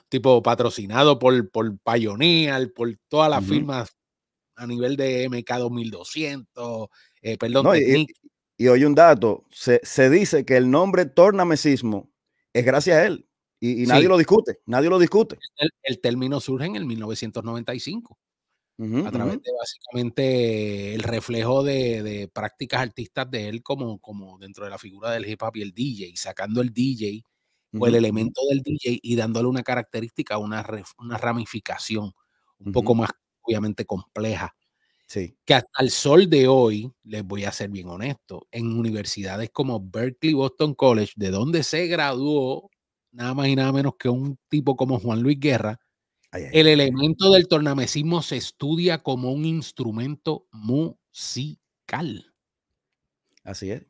tipo patrocinado por, por Pioneer, por todas las firmas a nivel de MK 2200, eh, perdón. y, hoy un dato, se, se, dice que el nombre tornamesismo es gracias a él y, nadie lo discute, nadie lo discute. El, término surge en el 1995. a través de básicamente el reflejo de, prácticas artistas de él como, como dentro de la figura del hip hop y el DJ, sacando el DJ o el elemento del DJ y dándole una característica, una, una ramificación un poco más, obviamente, compleja. Sí. Que hasta el sol de hoy, les voy a ser bien honesto, en universidades como Berkeley, Boston College, de donde se graduó nada más y nada menos que un tipo como Juan Luis Guerra, el elemento del tornamesismo se estudia como un instrumento musical. Así es.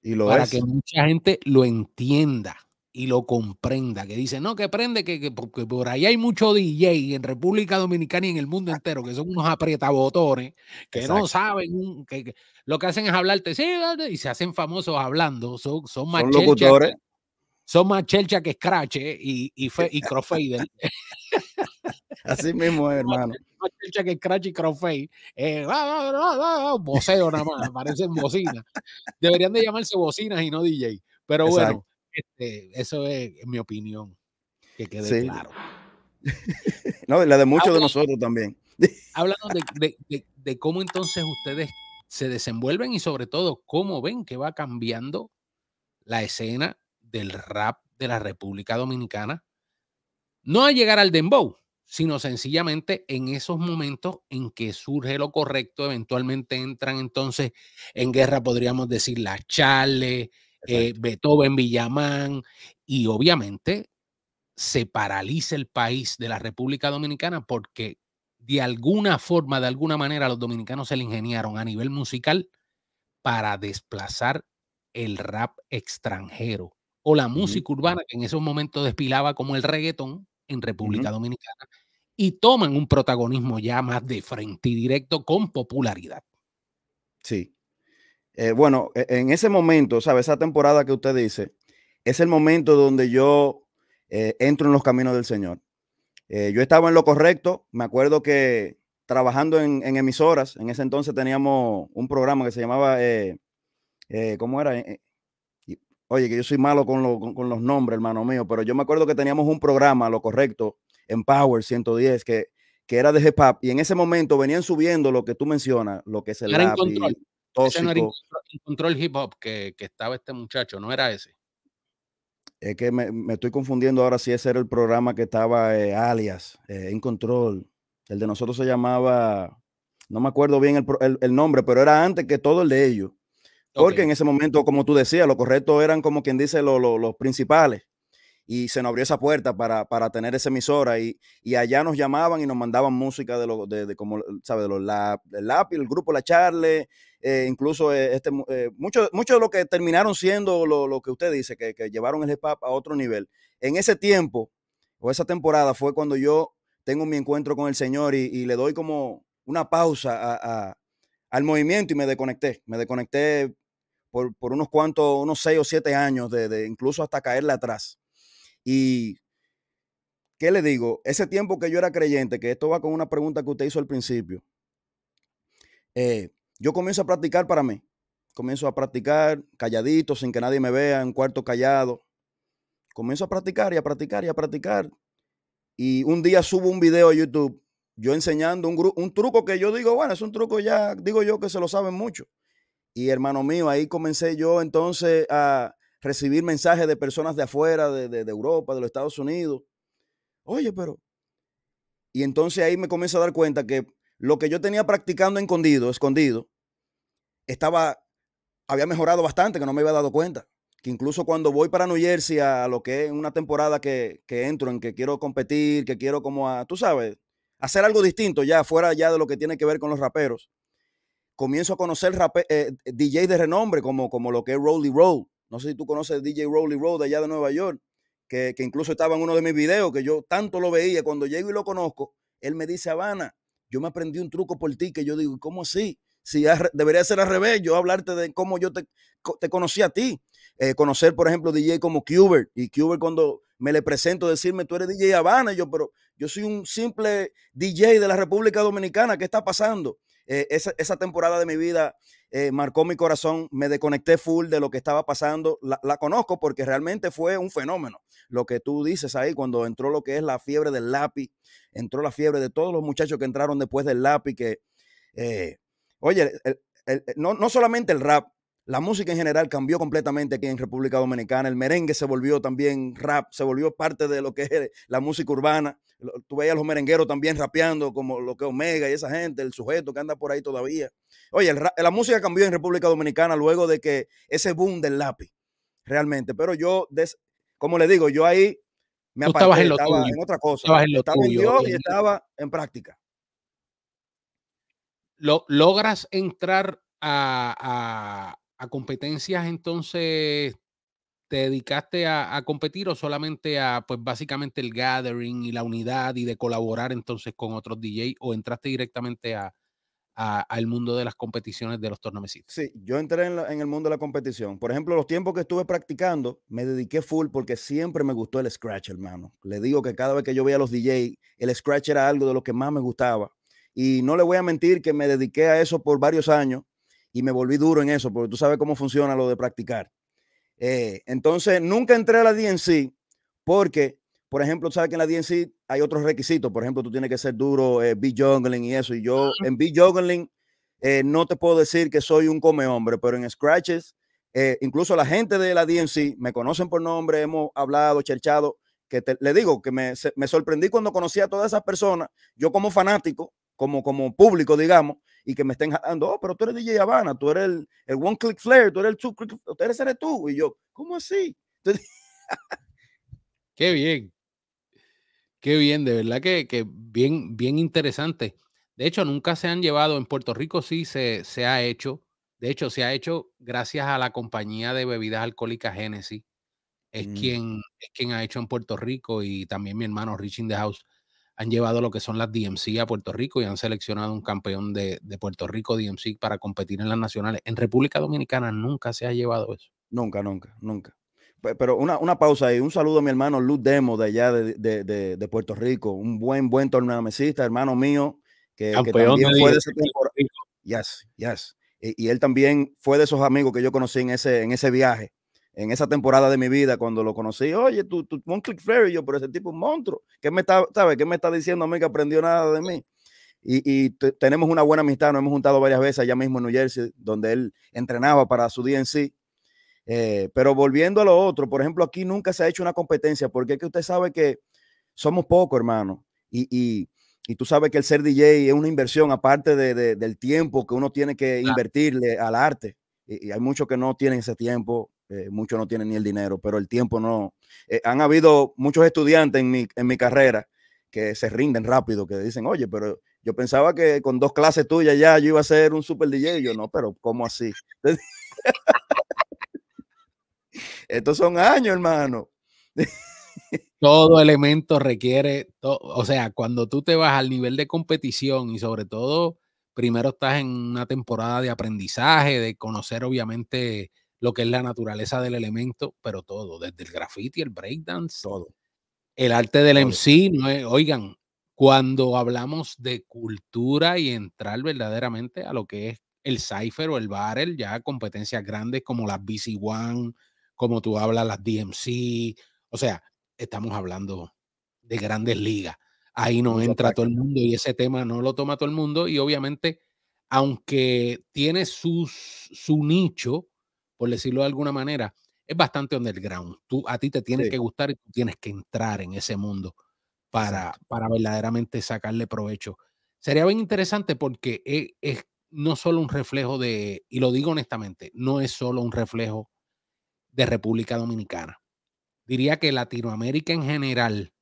Y lo para que mucha gente lo entienda y lo comprenda, que dice, no, que prende, que, porque por ahí hay mucho DJ en República Dominicana y en el mundo entero, que son unos aprietabotones, que no saben, que, lo que hacen es hablarte, y se hacen famosos hablando, son, son más... Son Que, son Scratch eh, y, y, Así mismo, hermano. Más que Scratch y Crowfade. Eh, nada más, parecen bocinas. Deberían de llamarse bocinas y no DJ. Pero bueno. Este, eso es mi opinión, que quede claro. no, la de muchos de nosotros también. hablando de, de, cómo entonces ustedes se desenvuelven y sobre todo cómo ven que va cambiando la escena del rap de la República Dominicana. No a llegar al dembow, sino sencillamente en esos momentos en que surge lo correcto, eventualmente entran entonces en guerra, podríamos decir, las chales, eh, Beethoven, Villamán, y obviamente se paraliza el país de la República Dominicana porque de alguna forma, de alguna manera, los dominicanos se le ingeniaron a nivel musical para desplazar el rap extranjero o la música urbana que en ese momentos despilaba como el reggaetón en República Dominicana y toman un protagonismo ya más de frente y directo con popularidad. Sí, eh, bueno, e, en ese momento, ¿sabes? Esa temporada que usted dice, es el momento donde yo eh, entro en los caminos del Señor. Eh, yo estaba en lo correcto, me acuerdo que trabajando en, emisoras, en ese entonces teníamos un programa que se llamaba, ¿cómo era? oye, que yo soy malo con, los nombres, hermano mío, pero yo me acuerdo que teníamos un programa, lo correcto, en Power 110, que, era de hip y en ese momento venían subiendo lo que tú mencionas, lo que es el... Ese no era el control hip hop que, estaba este muchacho, no era ese. Es que me, estoy confundiendo ahora si ese era el programa que estaba eh, alias, eh, en control. El de nosotros se llamaba, no me acuerdo bien el, el, nombre, pero era antes que todo el de ellos. Porque en ese momento, como tú decías, lo correcto eran como quien dice los principales. Y se nos abrió esa puerta para, tener esa emisora. Y, y, allá nos llamaban y nos mandaban música de, de, como, ¿sabe? De los la, el grupo La Charle, eh, incluso eh, este, eh, muchos mucho de los que terminaron siendo lo, que usted dice, que, llevaron el EPAP a otro nivel. En ese tiempo o esa temporada fue cuando yo tengo mi encuentro con el Señor y, le doy como una pausa al movimiento y me desconecté. Me desconecté por, unos cuantos, unos seis o siete años, de, incluso hasta caerle atrás. Y ¿qué le digo? Ese tiempo que yo era creyente, que esto va con una pregunta que usted hizo al principio, eh, yo comienzo a practicar para mí. Comienzo a practicar calladito, sin que nadie me vea, en cuarto callado. Comienzo a practicar y a practicar y a practicar. Y un día subo un video a YouTube, yo enseñando un, truco que yo digo, bueno, es un truco ya, digo yo que se lo saben mucho. Y hermano mío, ahí comencé yo entonces a recibir mensajes de personas de afuera, de, de, Europa, de los Estados Unidos. Oye, pero... Y entonces ahí me comienzo a dar cuenta que lo que yo tenía practicando escondido, escondido, estaba, había mejorado bastante, que no me había dado cuenta. Que incluso cuando voy para New Jersey a lo que es una temporada que, entro, en que quiero competir, que quiero como a, tú sabes, hacer algo distinto ya, fuera ya de lo que tiene que ver con los raperos. Comienzo a conocer eh, DJ de renombre, como, como lo que es Rolly Roll. No sé si tú conoces DJ Rolly Road de allá de Nueva York, que, que incluso estaba en uno de mis videos, que yo tanto lo veía. Cuando llego y lo conozco, él me dice, Habana, yo me aprendí un truco por ti que yo digo, ¿cómo así? Si debería ser al revés, yo hablarte de cómo yo te, conocí a ti. Eh, conocer, por ejemplo, DJ como Cuber. Y Cuber cuando me le presento, decirme, tú eres DJ Habana. yo, pero yo soy un simple DJ de la República Dominicana. ¿Qué está pasando? Eh, esa, temporada de mi vida eh, marcó mi corazón, me desconecté full de lo que estaba pasando, la, conozco porque realmente fue un fenómeno. Lo que tú dices ahí, cuando entró lo que es la fiebre del lápiz, entró la fiebre de todos los muchachos que entraron después del lápiz, que, eh, oye, no, no solamente el rap, la música en general cambió completamente aquí en República Dominicana. El merengue se volvió también rap, se volvió parte de lo que es eh, la música urbana. Tú veías a los merengueros también rapeando, como lo que Omega y esa gente, el sujeto que anda por ahí todavía. Oye, la música cambió en República Dominicana luego de que ese boom del lápiz, realmente. Pero yo, como le digo, yo ahí me aparecía en estaba en otra cosa. estaba en estaba en práctica. Lo, logras entrar a, a competencias entonces te dedicaste a, competir o solamente a, pues básicamente el gathering y la unidad y de colaborar entonces con otros DJ o entraste directamente a, al mundo de las competiciones de los tornamecitos? Sí, yo entré en, el mundo de la competición. Por ejemplo, los tiempos que estuve practicando, me dediqué full porque siempre me gustó el scratch, hermano. Le digo que cada vez que yo veía a los DJ, el scratch era algo de lo que más me gustaba. Y no le voy a mentir que me dediqué a eso por varios años y me volví duro en eso, porque tú sabes cómo funciona lo de practicar. Eh, entonces, nunca entré a la DNC porque, por ejemplo, sabes que en la DNC hay otros requisitos. Por ejemplo, tú tienes que ser duro, eh, be beat juggling y eso. Y yo en be juggling eh, no te puedo decir que soy un come hombre, pero en scratches, incluso la gente de la DNC me conocen por nombre, hemos hablado, cherchado, que le digo que me, me sorprendí cuando conocí a todas esas personas. Yo como fanático, como, público, digamos, y que me estén jalando, oh, pero tú eres DJ Habana, tú eres el, One Click flare tú eres el Two Click, eres, eres tú. Y yo, ¿cómo así? Qué bien. Qué bien, de verdad que, bien, bien interesante. De hecho, nunca se han llevado, en Puerto Rico sí se, se ha hecho. De hecho, se ha hecho gracias a la compañía de bebidas alcohólicas Genesis. Es, mm. quien, es quien ha hecho en Puerto Rico y también mi hermano Rich in the House han llevado lo que son las DMC a Puerto Rico y han seleccionado un campeón de, Puerto Rico DMC para competir en las nacionales. En República Dominicana nunca se ha llevado eso. Nunca, nunca, nunca. Pero una, una pausa y un saludo a mi hermano Luz Demo de allá de, Puerto Rico, un buen, buen tornamecista, hermano mío, que, también fue de esa Yes, yes. Y, y, él también fue de esos amigos que yo conocí en ese, en ese viaje en esa temporada de mi vida cuando lo conocí, oye, tú, tú un click yo, pero ese tipo es un monstruo. ¿Qué me está, sabe, ¿Qué me está diciendo a mí que aprendió nada de mí? Y, tenemos una buena amistad, nos hemos juntado varias veces allá mismo en New Jersey, donde él entrenaba para su DNC. Eh, pero volviendo a lo otro, por ejemplo, aquí nunca se ha hecho una competencia, porque es que usted sabe que somos pocos, hermano. Y, tú sabes que el ser DJ es una inversión, aparte del tiempo que uno tiene que invertirle al arte. Y, y hay muchos que no tienen ese tiempo, eh, muchos no tienen ni el dinero, pero el tiempo no. Eh, han habido muchos estudiantes en mi, carrera que se rinden rápido, que dicen, oye, pero yo pensaba que con dos clases tuyas ya yo iba a ser un super DJ. yo no, pero ¿cómo así? Estos son años, hermano. todo elemento requiere, o sea, cuando tú te vas al nivel de competición y sobre todo, primero estás en una temporada de aprendizaje, de conocer obviamente lo que es la naturaleza del elemento, pero todo, desde el graffiti, el breakdance, todo. El arte del MC, no oigan, cuando hablamos de cultura y entrar verdaderamente a lo que es el cipher o el barrel, ya competencias grandes como las BC One, como tú hablas, las DMC, o sea, estamos hablando de grandes ligas. Ahí no entra todo el mundo y ese tema no lo toma todo el mundo y obviamente, aunque tiene su nicho, por decirlo de alguna manera, es bastante underground. Tú, a ti te tiene que gustar y tú tienes que entrar en ese mundo para, para verdaderamente sacarle provecho. Sería bien interesante porque es, es, no solo un reflejo de, y lo digo honestamente, no es solo un reflejo de República Dominicana. Diría que Latinoamérica en general,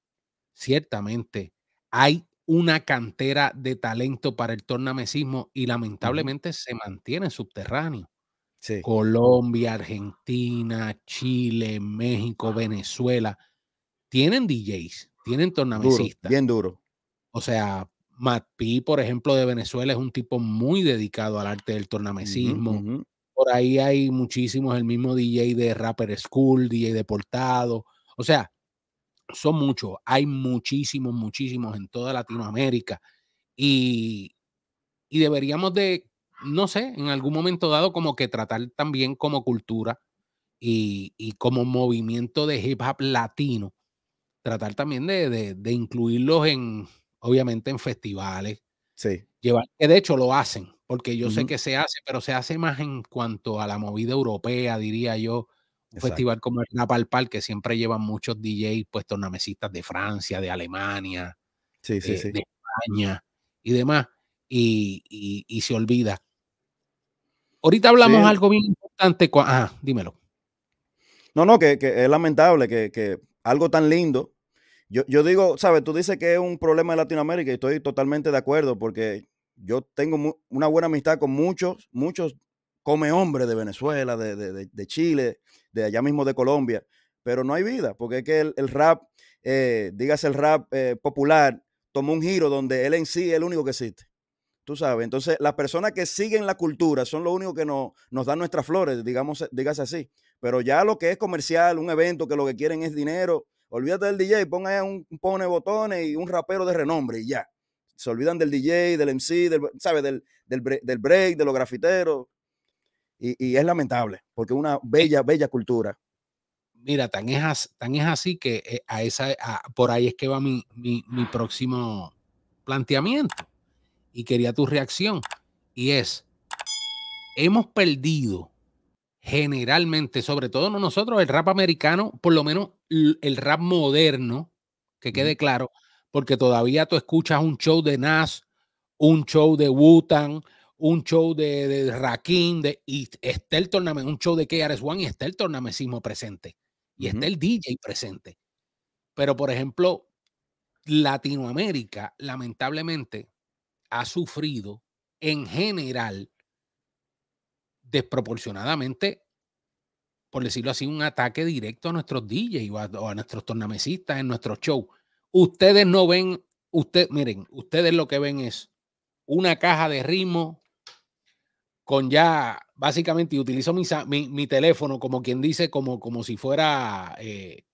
ciertamente, hay una cantera de talento para el tornamesismo y lamentablemente se mantiene subterráneo. Colombia, Argentina, Chile, México, Venezuela, tienen DJs, tienen tornamesistas. bien duro. O sea, Matt P, por ejemplo, de Venezuela es un tipo muy dedicado al arte del tornamesismo. Por ahí hay muchísimos, el mismo DJ de Rapper School, DJ de Portado. O sea, son muchos, hay muchísimos, muchísimos en toda Latinoamérica. Y, y deberíamos de no sé, en algún momento dado como que tratar también como cultura y, como movimiento de hip hop latino, tratar también de, incluirlos en, obviamente, en festivales. Sí. Llevar, que de hecho lo hacen, porque yo sé que se hace, pero se hace más en cuanto a la movida europea, diría yo. Un festival como el Napalpal, que siempre llevan muchos DJs, pues tornamesistas de Francia, de Alemania, sí, sí, eh, de, España y demás. y, se olvida. Ahorita hablamos algo bien importante. Ah, dímelo. No, no, que, es lamentable que, algo tan lindo. Yo, digo, ¿sabes? Tú dices que es un problema de Latinoamérica y estoy totalmente de acuerdo porque yo tengo una buena amistad con muchos, muchos come hombres de Venezuela, de, Chile, de allá mismo de Colombia, pero no hay vida porque es que el, rap, eh, dígase el rap eh, popular, tomó un giro donde él en sí es el único que existe. Tú sabes, entonces las personas que siguen la cultura son lo único que nos, nos dan nuestras flores, digamos, eh, dígase así. Pero ya lo que es comercial, un evento que lo que quieren es dinero, olvídate del DJ, pon un pone botones y un rapero de renombre y ya. Se olvidan del DJ, del MC, del, ¿sabes? Del, break, de los grafiteros. Y, es lamentable, porque es una bella, bella cultura. Mira, tan es, tan es así que eh, a esa, por ahí es que va mi, mi próximo planteamiento y quería tu reacción. Y es, hemos perdido generalmente, sobre todo nosotros, el rap americano, por lo menos el rap moderno, que quede claro, porque todavía tú escuchas un show de Nas, un show de Wutan, un show de, de Rakim, de, y está un show de KRS-One y está el tornamesismo presente. Y está el DJ presente. Pero, por ejemplo, Latinoamérica, lamentablemente, ha sufrido en general desproporcionadamente, por decirlo así, un ataque directo a nuestros DJs o a, nuestros tornamesistas en nuestros shows. Ustedes no ven, usted, miren, ustedes lo que ven es una caja de ritmo con ya básicamente y utilizo mi, mi, teléfono como quien dice, como, como si fuera eh,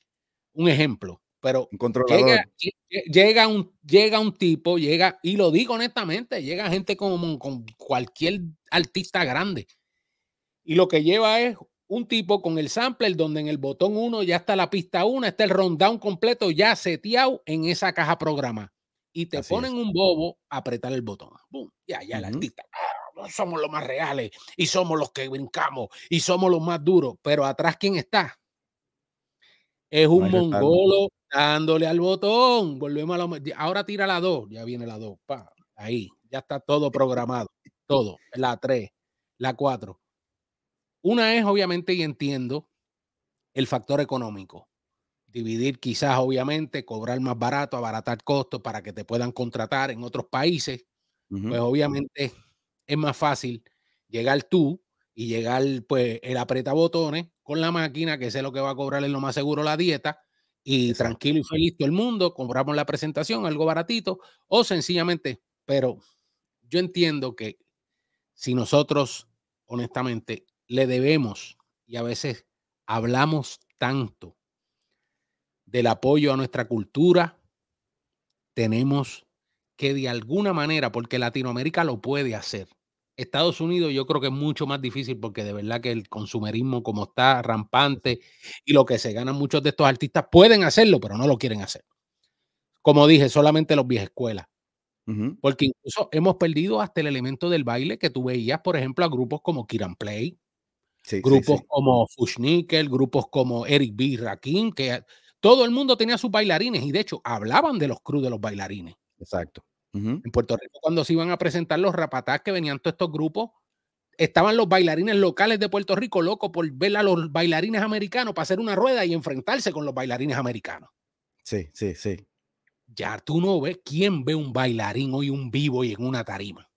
un ejemplo. Pero llega, llega, un, llega un tipo, llega, y lo digo honestamente, llega gente como con cualquier artista grande. Y lo que lleva es un tipo con el sampler donde en el botón 1 ya está la pista 1, está el rundown completo ya seteado en esa caja programa. Y te ponen un bobo a apretar el botón. Ya, ya, la ah, somos los más reales y somos los que brincamos y somos los más duros. Pero atrás, ¿quién está? Es un mongolo dándole al botón. Volvemos a la Ahora tira la 2. Ya viene la 2. Ahí. Ya está todo programado. Todo. La 3. La 4. Una es, obviamente, y entiendo, el factor económico. Dividir quizás, obviamente, cobrar más barato, abaratar costos para que te puedan contratar en otros países. Pues obviamente es más fácil llegar tú y llegar, pues, el apretabotones con la máquina, que sé lo que va a cobrar lo más seguro la dieta, y tranquilo y feliz todo el mundo, compramos la presentación, algo baratito, o sencillamente, pero yo entiendo que si nosotros, honestamente, le debemos y a veces hablamos tanto del apoyo a nuestra cultura, tenemos que de alguna manera, porque Latinoamérica lo puede hacer, Estados Unidos yo creo que es mucho más difícil porque de verdad que el consumerismo como está rampante y lo que se ganan muchos de estos artistas pueden hacerlo, pero no lo quieren hacer. Como dije, solamente los viejas escuelas. Porque incluso hemos perdido hasta el elemento del baile que tú veías, por ejemplo, a grupos como Kiran Play, grupos como Fushnickel, grupos como Eric B. Rakim, que todo el mundo tenía sus bailarines y de hecho hablaban de los crews de los bailarines. Exacto. En Puerto Rico, cuando se iban a presentar los rapatás que venían todos estos grupos, estaban los bailarines locales de Puerto Rico locos por ver a los bailarines americanos para hacer una rueda y enfrentarse con los bailarines americanos. Sí, sí, sí. Ya tú no ves quién ve un bailarín hoy un vivo y en una tarima.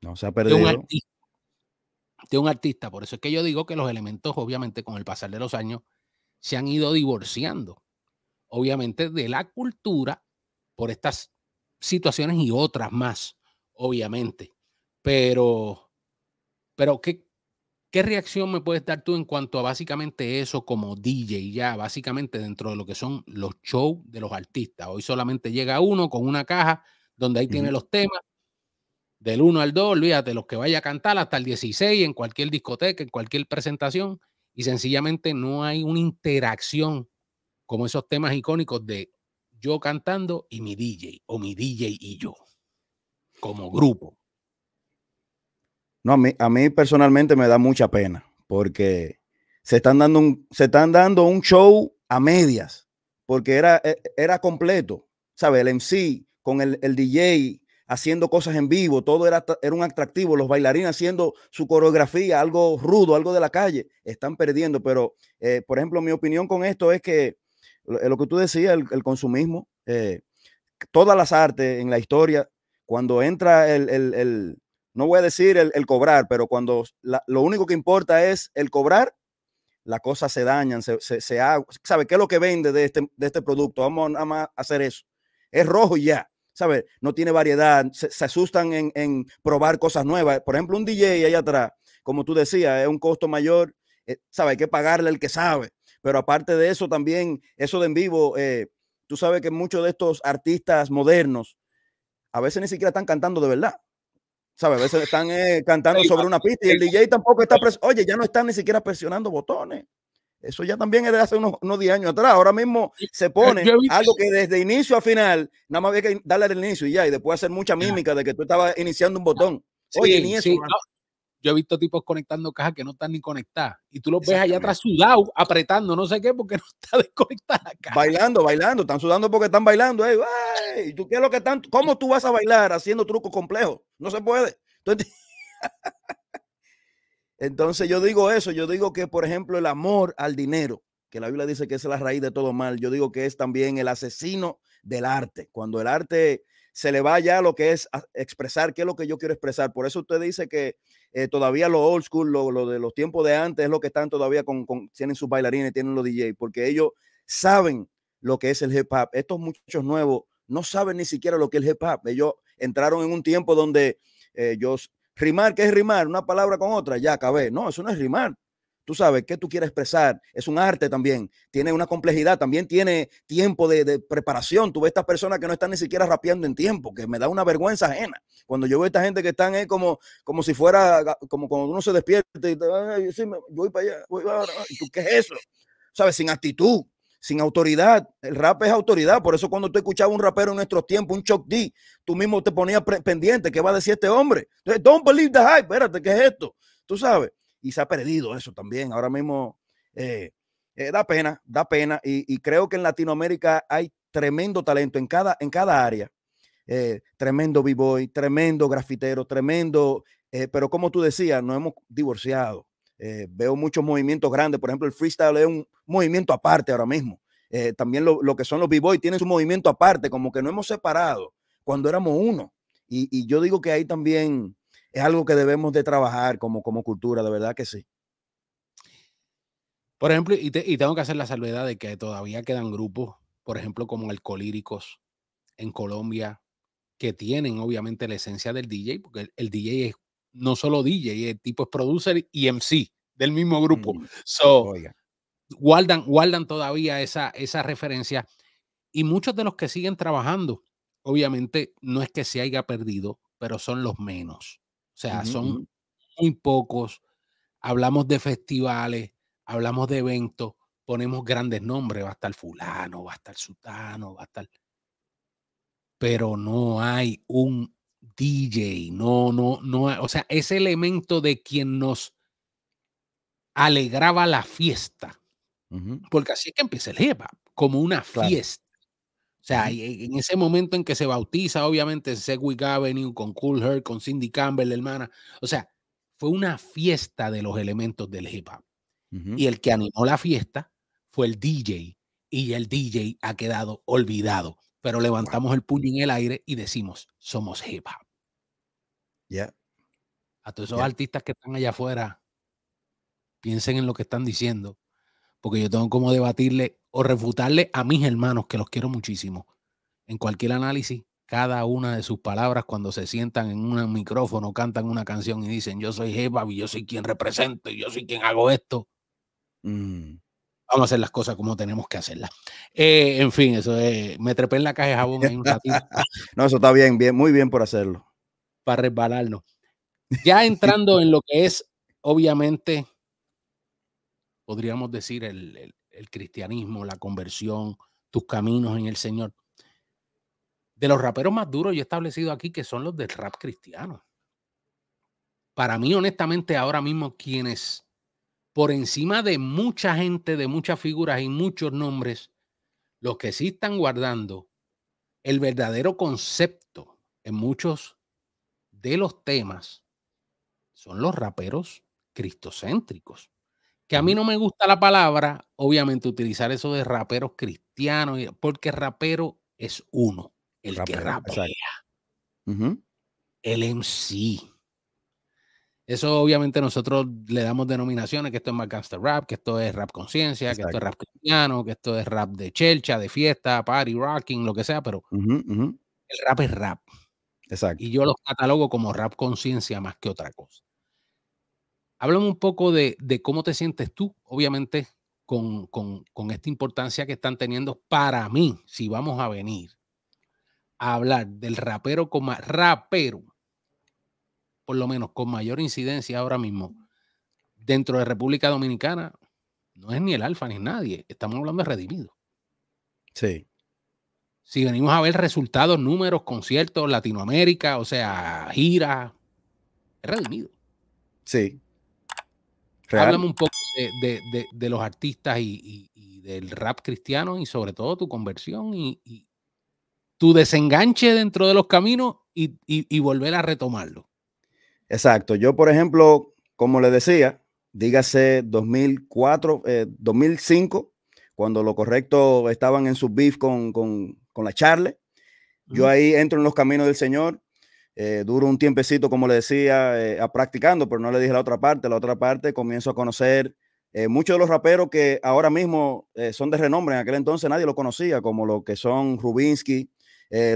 No se ha perdido. De un, artista, de un artista. Por eso es que yo digo que los elementos, obviamente, con el pasar de los años, se han ido divorciando, obviamente, de la cultura por estas situaciones y otras más, obviamente. Pero, pero ¿qué, ¿qué reacción me puedes dar tú en cuanto a básicamente eso como DJ ya, básicamente dentro de lo que son los shows de los artistas? Hoy solamente llega uno con una caja donde ahí tiene los temas. Del 1 al 2, olvídate, los que vaya a cantar hasta el 16 en cualquier discoteca, en cualquier presentación, y sencillamente no hay una interacción como esos temas icónicos de yo cantando y mi DJ, o mi DJ y yo, como grupo. No, a mí, personalmente me da mucha pena, porque se están dando un, se están dando un show a medias, porque era, e, era completo, ¿sabes? El MC con el, DJ haciendo cosas en vivo, todo era, era un atractivo, los bailarines haciendo su coreografía, algo rudo, algo de la calle, están perdiendo, pero eh, por ejemplo mi opinión con esto es que eh, lo que tú decías, el, consumismo, eh, todas las artes en la historia, cuando entra el, no voy a decir el, cobrar, pero cuando lo único que importa es el cobrar, las cosas se dañan, se, se, ¿sabe qué es lo que vende de este, este producto? Vamos a, hacer eso. Es rojo y ya. ¿sabes? No tiene variedad, se, asustan en, en, probar cosas nuevas. Por ejemplo, un DJ ahí atrás, como tú decías, es un costo mayor, eh, ¿sabes? Hay que pagarle el que sabe. Pero aparte de eso, también eso de en vivo, eh, tú sabes que muchos de estos artistas modernos a veces ni siquiera están cantando de verdad. ¿Sabes? A veces están eh, cantando sobre una pista y el DJ tampoco está. Oye, ya no están ni siquiera presionando botones. Eso ya también es de hace unos, unos 10 años atrás. Ahora mismo se pone algo que desde inicio a final, nada más había que darle el inicio y ya, y después hacer mucha mímica de que tú estabas iniciando un ah, botón. Oye, ni Sí. Yo he visto tipos conectando cajas que no están ni conectadas. Y tú los ves allá atrás sudados, apretando, no sé qué, porque no está desconectada la caja. Bailando, bailando. Están sudando porque están bailando. Eh, ¿Y tú qué lo que están? ¿Cómo tú vas a bailar haciendo trucos complejos? No se puede. Entonces, yo digo eso. Yo digo que, por ejemplo, el amor al dinero, que la Biblia dice que es la raíz de todo mal, yo digo que es también el asesino del arte. Cuando el arte se le va ya lo que es expresar, qué es lo que yo quiero expresar. Por eso usted dice que eh, todavía lo old school, lo, de los tiempos de antes, es lo que están todavía con, tienen sus bailarines, tienen los DJs, porque ellos saben lo que es el hip hop. Estos muchachos nuevos no saben ni siquiera lo que es el hip hop. Ellos entraron en un tiempo donde ellos eh, rimar, ¿qué es rimar? Una palabra con otra, ya acabé. No, eso no es rimar tú sabes, qué tú quieres expresar. Es un arte también, tiene una complejidad, también tiene tiempo de, preparación. Tú ves estas personas que no están ni siquiera rapeando en tiempo, que me da una vergüenza ajena. Cuando yo veo a esta gente que están ahí eh, como, como si fuera, como cuando uno se despierta y Ay, sí, me, voy para allá, voy para allá. ¿Tú, ¿Qué es eso? ¿Sabes? Sin actitud sin autoridad. El rap es autoridad. Por eso cuando tú escuchabas un rapero en nuestros tiempos, un Chuck D, tú mismo te ponías pendiente, ¿qué va a decir este hombre? Entonces, don't believe the hype, espérate, ¿qué es esto? Tú sabes y se ha perdido eso también. Ahora mismo eh, eh, da pena, da pena. Y, creo que en Latinoamérica hay tremendo talento en cada, en cada área. Eh, tremendo b-boy, tremendo grafitero, tremendo. pero como tú decías, no hemos divorciado. veo muchos movimientos grandes. Por ejemplo, el freestyle es un movimiento aparte ahora mismo. también lo, que son los b-boy tienen su movimiento aparte, como que no hemos separado cuando éramos uno. Y, y yo digo que ahí también es algo que debemos de trabajar como, como cultura, de verdad que sí. Por ejemplo, y, tengo que hacer la salvedad de que todavía quedan grupos, por ejemplo, como alcolíricos en Colombia, que tienen obviamente la esencia del DJ, porque el, DJ es no solo DJ, el tipo es producer y MC del mismo grupo. Mm, guardan, todavía esa, esa referencia. Y muchos de los que siguen trabajando, obviamente, no es que se haya perdido, pero son los menos. O sea, son muy pocos. Hablamos de festivales, hablamos de eventos, ponemos grandes nombres, va a estar fulano, va a estar sutano, va a estar... Pero no hay un DJ, no, no, no, o sea, ese elemento de quien nos alegraba la fiesta, porque así es que empieza el hip como una fiesta. O sea, en ese momento en que se bautiza, obviamente, Segwick Avenue con Cool Herc, con Cindy Campbell, la hermana. O sea, fue una fiesta de los elementos del hip hop. Y el que animó la fiesta fue el DJ. Y el DJ ha quedado olvidado. Pero levantamos el puño en el aire y decimos, somos hip hop. Ya. A todos esos artistas que están allá afuera, piensen en lo que están diciendo. Porque yo tengo como debatirle o refutarle a mis hermanos, que los quiero muchísimo, en cualquier análisis, cada una de sus palabras cuando se sientan en un micrófono, cantan una canción y dicen, yo soy Jebab y yo soy quien represento y yo soy quien hago esto. Mm. Vamos a hacer las cosas como tenemos que hacerlas. Eh, en fin, eso es, me trepé en la caja de jabón un ratito. no, eso está bien, bien, muy bien por hacerlo. Para resbalarnos. Ya entrando en lo que es, obviamente, podríamos decir, el, el cristianismo, la conversión, tus caminos en el Señor. De los raperos más duros yo he establecido aquí que son los del rap cristiano. Para mí, honestamente, ahora mismo quienes por encima de mucha gente, de muchas figuras y muchos nombres, los que sí están guardando el verdadero concepto en muchos de los temas son los raperos cristocéntricos. Que a mí no me gusta la palabra, obviamente, utilizar eso de raperos cristianos, porque rapero es uno, el rapero, que rapea. El MC. Eso obviamente nosotros le damos denominaciones, que esto es más rap, que esto es rap conciencia, que esto es rap cristiano, que esto es rap de chelcha, de fiesta, party, rocking, lo que sea, pero el rap es rap. Exacto. Y yo los catalogo como rap conciencia más que otra cosa. Háblame un poco de, cómo te sientes tú, obviamente, con, esta importancia que están teniendo para mí, si vamos a venir a hablar del rapero como rapero, por lo menos con mayor incidencia ahora mismo dentro de República Dominicana, no es ni el alfa ni nadie, estamos hablando de redimido. Sí. Si venimos a ver resultados, números, conciertos, Latinoamérica, o sea, gira, es redimido. Sí, Háblame un poco de, los artistas y, del rap cristiano y sobre todo tu conversión y, tu desenganche dentro de los caminos y, volver a retomarlo. Exacto. Yo, por ejemplo, como le decía, dígase 2004, 2005, eh, cuando lo correcto estaban en su beef con, con la Charle. Yo ahí entro en los caminos del Señor, eh, duro un tiempecito, como le decía, eh, a practicando, pero no le dije la otra parte. La otra parte comienzo a conocer eh, muchos de los raperos que ahora mismo eh, son de renombre. En aquel entonces nadie lo conocía, como lo que son Rubinsky,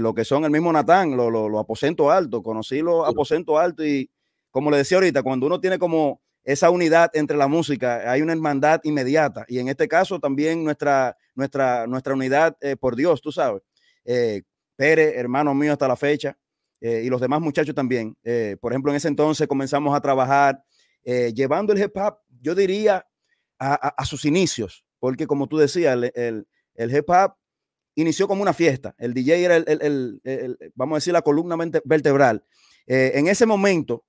lo que son el mismo Natán, los lo, lo aposentos altos. Conocí los aposentos Alto y, como le decía ahorita, cuando uno tiene como esa unidad entre la música, hay una hermandad inmediata. Y en este caso también nuestra, nuestra, nuestra unidad por Dios, tú sabes. Pérez, hermano mío hasta la fecha, eh, y los demás muchachos también. Eh, por ejemplo, en ese entonces comenzamos a trabajar eh, llevando el hip hop, yo diría, a, sus inicios, porque como tú decías, el, el, hip hop inició como una fiesta. El DJ era el, vamos a decir, la columna vertebral. en ese momento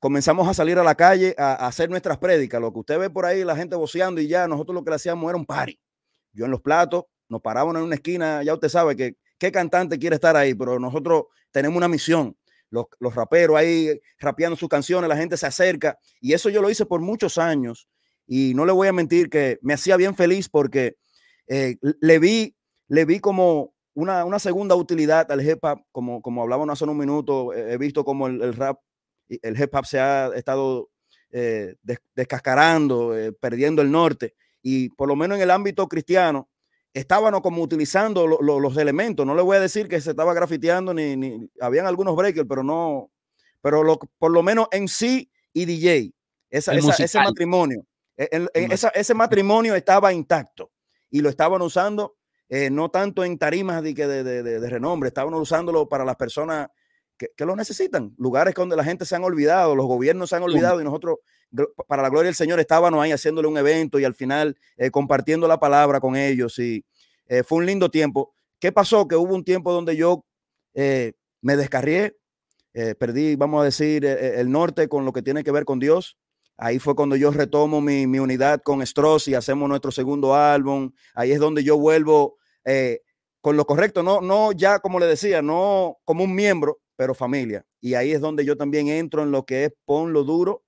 comenzamos a salir a la calle a, hacer nuestras prédicas. Lo que usted ve por ahí, la gente voceando y ya, nosotros lo que hacíamos era un party. Yo en los platos, nos parábamos en una esquina, ya usted sabe que ¿Qué cantante quiere estar ahí? Pero nosotros tenemos una misión. Los, raperos ahí eh, rapeando sus canciones, la gente se acerca. Y eso yo lo hice por muchos años. Y no le voy a mentir que me hacía bien feliz porque eh, le, vi, le vi como una, segunda utilidad al hip hop, como, como hablábamos hace un minuto. he visto como el, el rap, el hip hop se ha estado eh, descascarando, perdiendo el norte. Y por lo menos en el ámbito cristiano, Estaban como utilizando los elementos. No le voy a decir que se estaba grafiteando, ni, ni habían algunos breakers, pero no, pero por lo menos en sí y DJ, ese matrimonio, e, ese matrimonio estaba intacto y lo estaban usando eh, no tanto en tarimas de, de, renombre, estaban usándolo para las personas que, lo necesitan, lugares donde la gente se han olvidado, los gobiernos se han olvidado y nosotros para la gloria del Señor, estábamos ahí haciéndole un evento y al final eh, compartiendo la palabra con ellos y eh, fue un lindo tiempo. ¿Qué pasó? Que hubo un tiempo donde yo eh, me descarrié, perdí, vamos a decir, e, e, el norte con lo que tiene que ver con Dios. Ahí fue cuando yo retomo mi, unidad con Stross y hacemos nuestro segundo álbum. Ahí es donde yo vuelvo con lo correcto, no, no ya como le decía, no como un miembro, pero familia. Y ahí es donde yo también entro en lo que es pon lo duro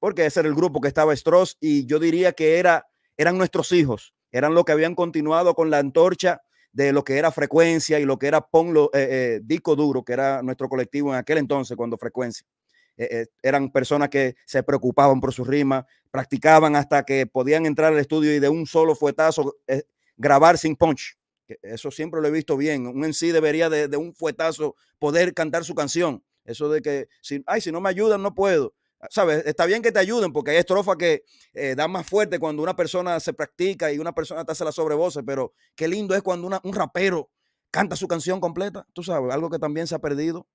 porque ese era el grupo que estaba Stross y yo diría que era, eran nuestros hijos, eran los que habían continuado con la antorcha de lo que era Frecuencia y lo que era Ponlo, eh, eh, Disco Duro, que era nuestro colectivo en aquel entonces cuando Frecuencia. Eh, eran personas que se preocupaban por su rima, practicaban hasta que podían entrar al estudio y de un solo fuetazo grabar sin punch. Eso siempre lo he visto bien. Un en sí debería de, un fuetazo poder cantar su canción. Eso de que, si, ay, si no me ayudan, no puedo. ¿sabes? Está bien que te ayuden porque hay estrofas que eh, dan más fuerte cuando una persona se practica y una persona te hace la sobrevoce, pero qué lindo es cuando un rapero canta su canción completa, tú sabes, algo que también se ha perdido.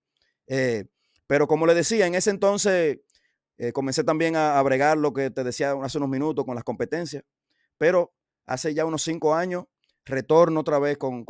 Eh, pero como le decía, en ese entonces eh, comencé también a, bregar lo que te decía hace unos minutos con las competencias, pero hace ya unos cinco años retorno otra vez con,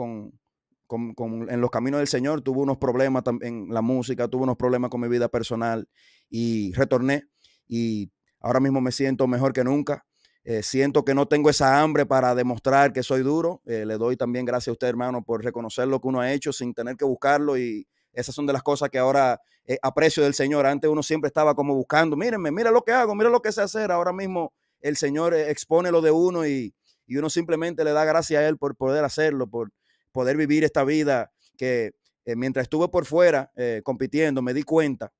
en los caminos del Señor, tuve unos problemas en la música, tuve unos problemas con mi vida personal y retorné y ahora mismo me siento mejor que nunca. Eh, siento que no tengo esa hambre para demostrar que soy duro. Eh, le doy también gracias a usted, hermano, por reconocer lo que uno ha hecho sin tener que buscarlo. Y esas son de las cosas que ahora eh, aprecio del Señor. Antes uno siempre estaba como buscando, mírenme, mira lo que hago, mira lo que sé hacer. Ahora mismo el Señor expone lo de uno y, y uno simplemente le da gracias a Él por poder hacerlo, por poder vivir esta vida que eh, mientras estuve por fuera eh, compitiendo me di cuenta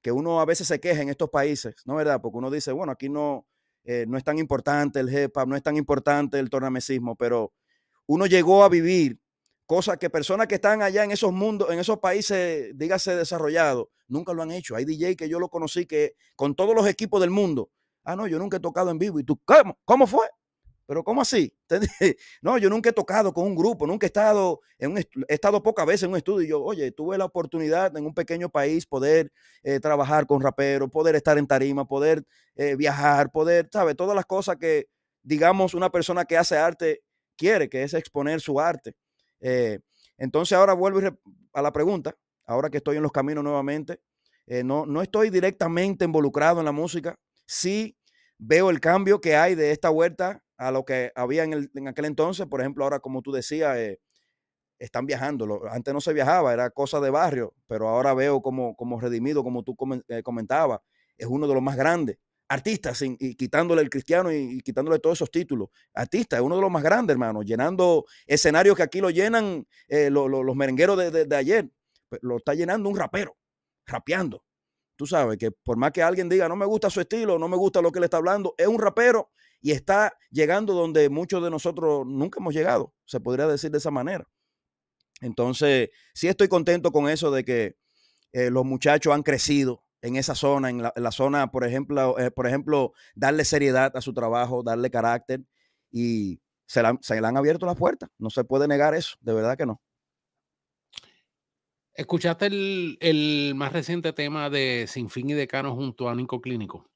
que uno a veces se queja en estos países, ¿no verdad? Porque uno dice, bueno, aquí no, eh, no es tan importante el hip no es tan importante el tornamesismo, pero uno llegó a vivir cosas que personas que están allá en esos mundos, en esos países, dígase desarrollados, nunca lo han hecho. Hay DJ que yo lo conocí que con todos los equipos del mundo, ah, no, yo nunca he tocado en vivo. ¿Y tú cómo fue? Pero ¿cómo así? No, yo nunca he tocado con un grupo, nunca he estado, en un he estado pocas veces en un estudio. Y yo, oye, tuve la oportunidad en un pequeño país poder eh, trabajar con raperos, poder estar en tarima, poder eh, viajar, poder, ¿sabes? Todas las cosas que, digamos, una persona que hace arte quiere, que es exponer su arte. Eh, entonces ahora vuelvo a la pregunta, ahora que estoy en los caminos nuevamente, no, no estoy directamente involucrado en la música, sí veo el cambio que hay de esta huerta a lo que había en, en aquel entonces. Por ejemplo, ahora como tú decías, eh, están viajando. Antes no se viajaba, era cosa de barrio, pero ahora veo como, como redimido, como tú eh, comentabas, es uno de los más grandes. Artistas, y quitándole el cristiano y, quitándole todos esos títulos. Artista es uno de los más grandes, hermano, llenando escenarios que aquí lo llenan eh, los merengueros de ayer. Pues, lo está llenando un rapero, rapeando tú sabes, que por más que alguien diga no me gusta su estilo, no me gusta lo que le está hablando, es un rapero y está llegando donde muchos de nosotros nunca hemos llegado, se podría decir de esa manera. Entonces, sí estoy contento con eso de que eh, los muchachos han crecido en esa zona, en la, zona, por ejemplo, eh, por ejemplo, darle seriedad a su trabajo, darle carácter y se, le han abierto las puertas. No se puede negar eso, de verdad que no. ¿Escuchaste el, más reciente tema de Sin Fin y Decano junto a Nico Clínico?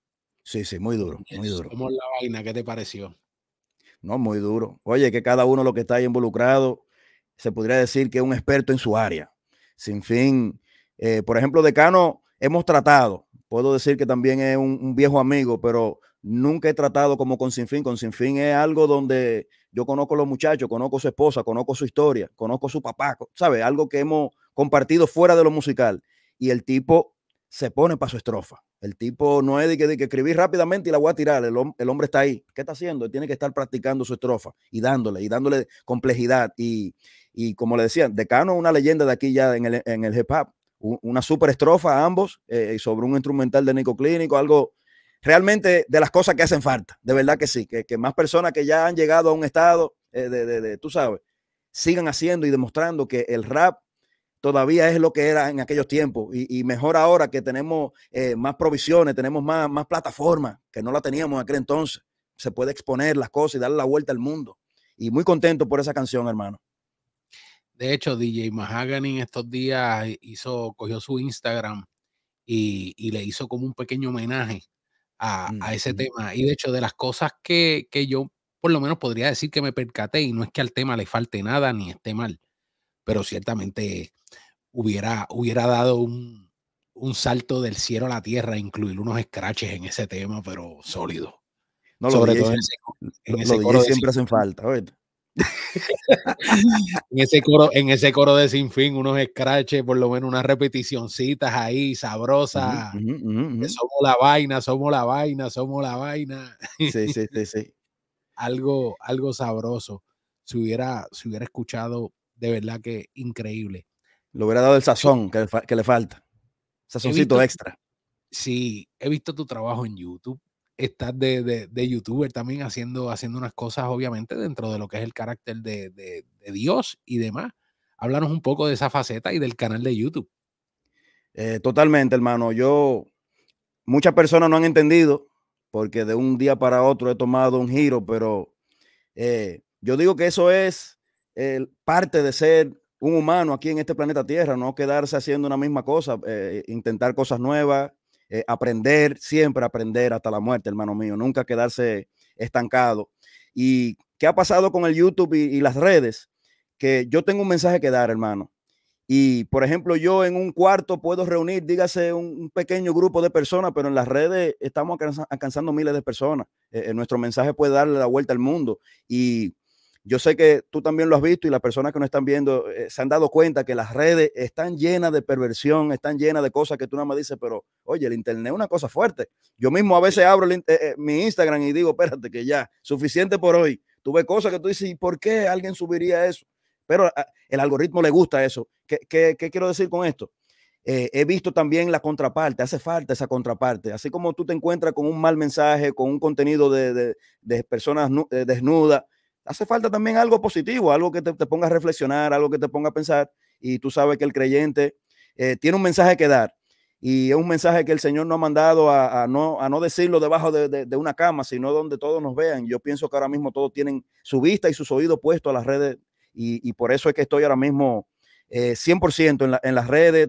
Sí, sí, muy duro, muy duro. ¿Cómo es la vaina? ¿Qué te pareció? No, muy duro. Oye, que cada uno de los que está ahí involucrado, se podría decir que es un experto en su área. Sin fin, eh, por ejemplo, Decano, hemos tratado, puedo decir que también es un, viejo amigo, pero nunca he tratado como con Sin Fin. Con Sin Fin es algo donde yo conozco a los muchachos, conozco su esposa, conozco su historia, conozco a su papá, ¿sabes? Algo que hemos compartido fuera de lo musical. Y el tipo se pone para su estrofa. El tipo no es de que, de que escribí rápidamente y la voy a tirar. El, hombre está ahí. ¿Qué está haciendo? Tiene que estar practicando su estrofa y dándole, y dándole complejidad. Y, como le decía, Decano una leyenda de aquí ya en el, en hip hop. Una super estrofa a ambos eh, sobre un instrumental de Nico Clínico, algo realmente de las cosas que hacen falta. De verdad que sí, que, que más personas que ya han llegado a un estado, eh, de, de, de, tú sabes, sigan haciendo y demostrando que el rap todavía es lo que era en aquellos tiempos y, mejor ahora que tenemos eh, más provisiones, tenemos más, más plataformas que no la teníamos en aquel entonces. Se puede exponer las cosas y darle la vuelta al mundo. Y muy contento por esa canción, hermano. De hecho, DJ en estos días hizo, cogió su Instagram y, le hizo como un pequeño homenaje a, ese tema. Y de hecho, de las cosas que, que yo por lo menos podría decir que me percaté y no es que al tema le falte nada ni esté mal pero ciertamente hubiera, hubiera dado un, salto del cielo a la tierra, incluir unos scratches en ese tema, pero sólido. No, Sobre todo en ese, coro siempre hacen falta, en, ese coro, en ese coro de sinfín, unos scratches, por lo menos unas repeticioncitas ahí, sabrosas. Somos la vaina, somos la vaina, somos la vaina. sí, sí, sí, sí. algo, algo sabroso. Si hubiera, si hubiera escuchado de verdad que increíble. Lo hubiera dado el sazón que, le falta. Sazoncito extra. Sí, he visto tu trabajo en YouTube. Estás de, de, youtuber también haciendo, haciendo unas cosas, obviamente, dentro de lo que es el carácter de, Dios y demás. Háblanos un poco de esa faceta y del canal de YouTube. Eh, totalmente, hermano. Yo, muchas personas no han entendido porque de un día para otro he tomado un giro, pero eh, yo digo que eso es parte de ser un humano aquí en este planeta Tierra, no quedarse haciendo una misma cosa, eh, e intentar cosas nuevas, eh, aprender, siempre aprender hasta la muerte, hermano mío, nunca quedarse estancado. ¿Y qué ha pasado con el YouTube y, las redes? Que yo tengo un mensaje que dar, hermano. Y, por ejemplo, yo en un cuarto puedo reunir, dígase, un, pequeño grupo de personas, pero en las redes estamos alcanzando miles de personas. Eh, nuestro mensaje puede darle la vuelta al mundo. Y yo sé que tú también lo has visto y las personas que nos están viendo eh, se han dado cuenta que las redes están llenas de perversión, están llenas de cosas que tú nada más dices, pero oye, el Internet es una cosa fuerte. Yo mismo a veces abro eh, eh, mi Instagram y digo, espérate, que ya, suficiente por hoy. tuve cosas que tú dices, ¿y por qué alguien subiría eso? Pero ah, el algoritmo le gusta eso. ¿Qué, quiero decir con esto? he visto también la contraparte, hace falta esa contraparte. Así como tú te encuentras con un mal mensaje, con un contenido de, de personas desnudas, hace falta también algo positivo, algo que te, ponga a reflexionar, algo que te ponga a pensar. Y tú sabes que el creyente eh, tiene un mensaje que dar. Y es un mensaje que el Señor nos ha mandado a, no, decirlo debajo de, una cama, sino donde todos nos vean. Yo pienso que ahora mismo todos tienen su vista y sus oídos puestos a las redes. Y, por eso es que estoy ahora mismo 100% eh, en, las redes,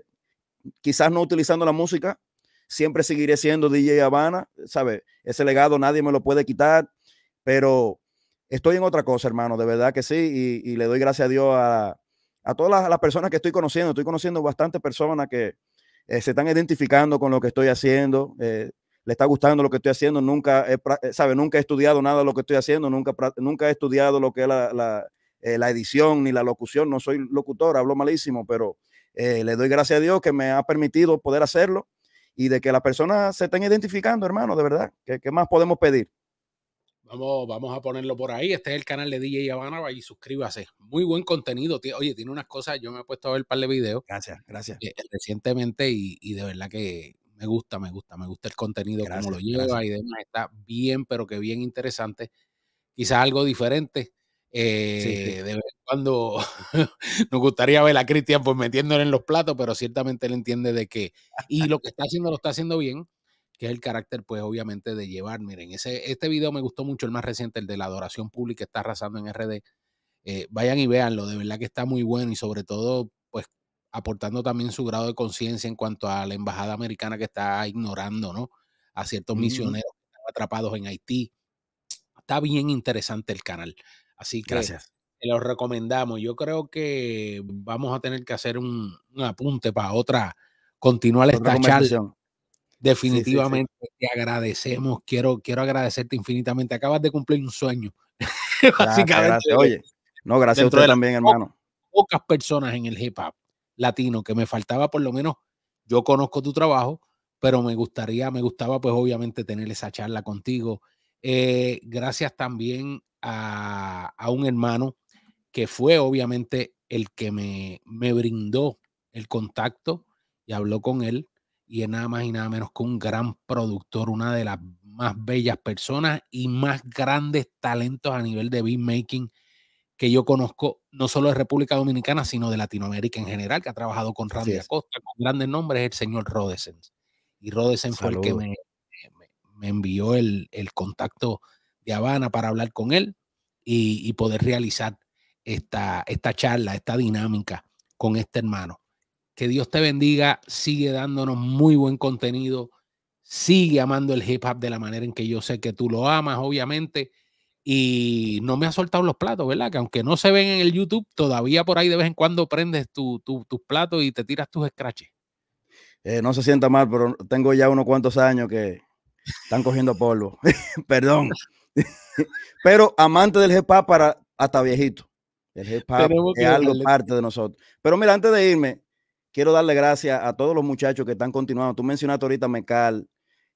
quizás no utilizando la música. Siempre seguiré siendo DJ Habana, ¿sabes? Ese legado nadie me lo puede quitar, pero estoy en otra cosa, hermano, de verdad que sí, y, le doy gracias a Dios a, todas las, personas que estoy conociendo, estoy conociendo bastantes personas que eh, se están identificando con lo que estoy haciendo, eh, le está gustando lo que estoy haciendo, nunca he, eh, sabe, nunca he estudiado nada de lo que estoy haciendo, nunca, nunca he estudiado lo que es la, edición ni la locución, no soy locutor, hablo malísimo, pero le doy gracias a Dios que me ha permitido poder hacerlo y de que las personas se estén identificando, hermano, de verdad, qué más podemos pedir? Vamos, a ponerlo por ahí. Este es el canal de DJ Habana y suscríbase. Muy buen contenido. Oye, tiene unas cosas. Yo me he puesto a ver un par de videos. Gracias, gracias. Eh, recientemente y, de verdad que me gusta, me gusta, me gusta el contenido, como lo lleva y demás. Está bien, pero que bien interesante. Quizás algo diferente. Eh, de cuando nos gustaría ver a Cristian pues metiéndole en los platos, pero ciertamente él entiende de qué Y lo que está haciendo lo está haciendo bien que es el carácter, pues obviamente, de llevar. Miren, ese, este video me gustó mucho, el más reciente, el de la adoración pública, está arrasando en RD. Eh, vayan y véanlo, de verdad que está muy bueno y sobre todo, pues, aportando también su grado de conciencia en cuanto a la embajada americana que está ignorando, ¿no? A ciertos misioneros atrapados en Haití. Está bien interesante el canal. Así que Gracias. lo recomendamos. Yo creo que vamos a tener que hacer un, un apunte para otra, continuar esta charla Definitivamente te agradecemos. Quiero, quiero agradecerte infinitamente. Acabas de cumplir un sueño. Gracias, Oye, no, gracias a usted también, hermano. Pocas personas en el hip hop latino que me faltaba, por lo menos, yo conozco tu trabajo, pero me gustaría, me gustaba, pues obviamente, tener esa charla contigo. Eh, gracias también a, a, un hermano que fue, obviamente, el que me, me brindó el contacto y habló con él y es nada más y nada menos que un gran productor, una de las más bellas personas y más grandes talentos a nivel de making que yo conozco, no solo de República Dominicana, sino de Latinoamérica en general, que ha trabajado con Randy Acosta, con grandes nombres, el señor Rodesens. Y Rodesens fue el que me, envió el, contacto de Habana para hablar con él y, y poder realizar esta, esta charla, esta dinámica con este hermano. Que Dios te bendiga. Sigue dándonos muy buen contenido. Sigue amando el hip hop de la manera en que yo sé que tú lo amas, obviamente. Y no me has soltado los platos, ¿verdad? Que aunque no se ven en el YouTube, todavía por ahí de vez en cuando prendes tus platos y te tiras tus scratches. Eh, no se sienta mal, pero tengo ya unos cuantos años que están cogiendo polvo. Perdón. pero amante del hip hop para hasta viejito. El hip hop es algo parte de nosotros. Pero mira, antes de irme, quiero darle gracias a todos los muchachos que están continuando. Tú mencionaste ahorita Mecal,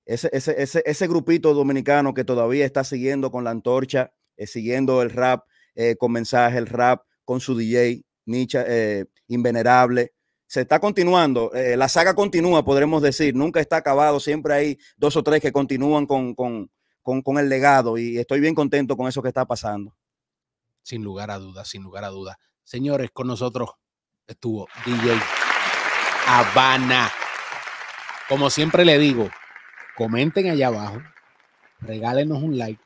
ese, ese, grupito dominicano que todavía está siguiendo con la antorcha, eh, siguiendo el rap, eh, con mensaje, el rap, con su DJ, Nicha, eh, Invenerable. Se está continuando, la saga continúa, podremos decir, nunca está acabado, siempre hay dos o tres que continúan con, con, con el legado y estoy bien contento con eso que está pasando. Sin lugar a dudas, sin lugar a dudas. Señores, con nosotros estuvo DJ Habana. Como siempre le digo, comenten allá abajo, regálenos un like,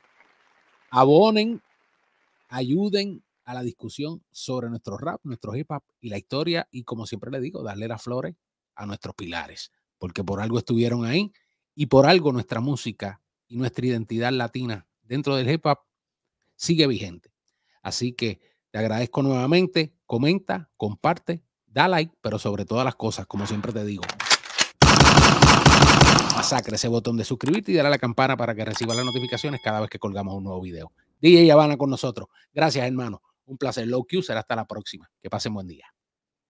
abonen, ayuden a la discusión sobre nuestro rap, nuestro hip hop y la historia y como siempre le digo, darle las flores a nuestros pilares, porque por algo estuvieron ahí y por algo nuestra música y nuestra identidad latina dentro del hip hop sigue vigente. Así que te agradezco nuevamente, comenta, comparte Da like, pero sobre todas las cosas, como siempre te digo. Masacre ese botón de suscribirte y dale a la campana para que reciba las notificaciones cada vez que colgamos un nuevo video. DJ Habana con nosotros. Gracias, hermano. Un placer. Low Q será hasta la próxima. Que pasen buen día.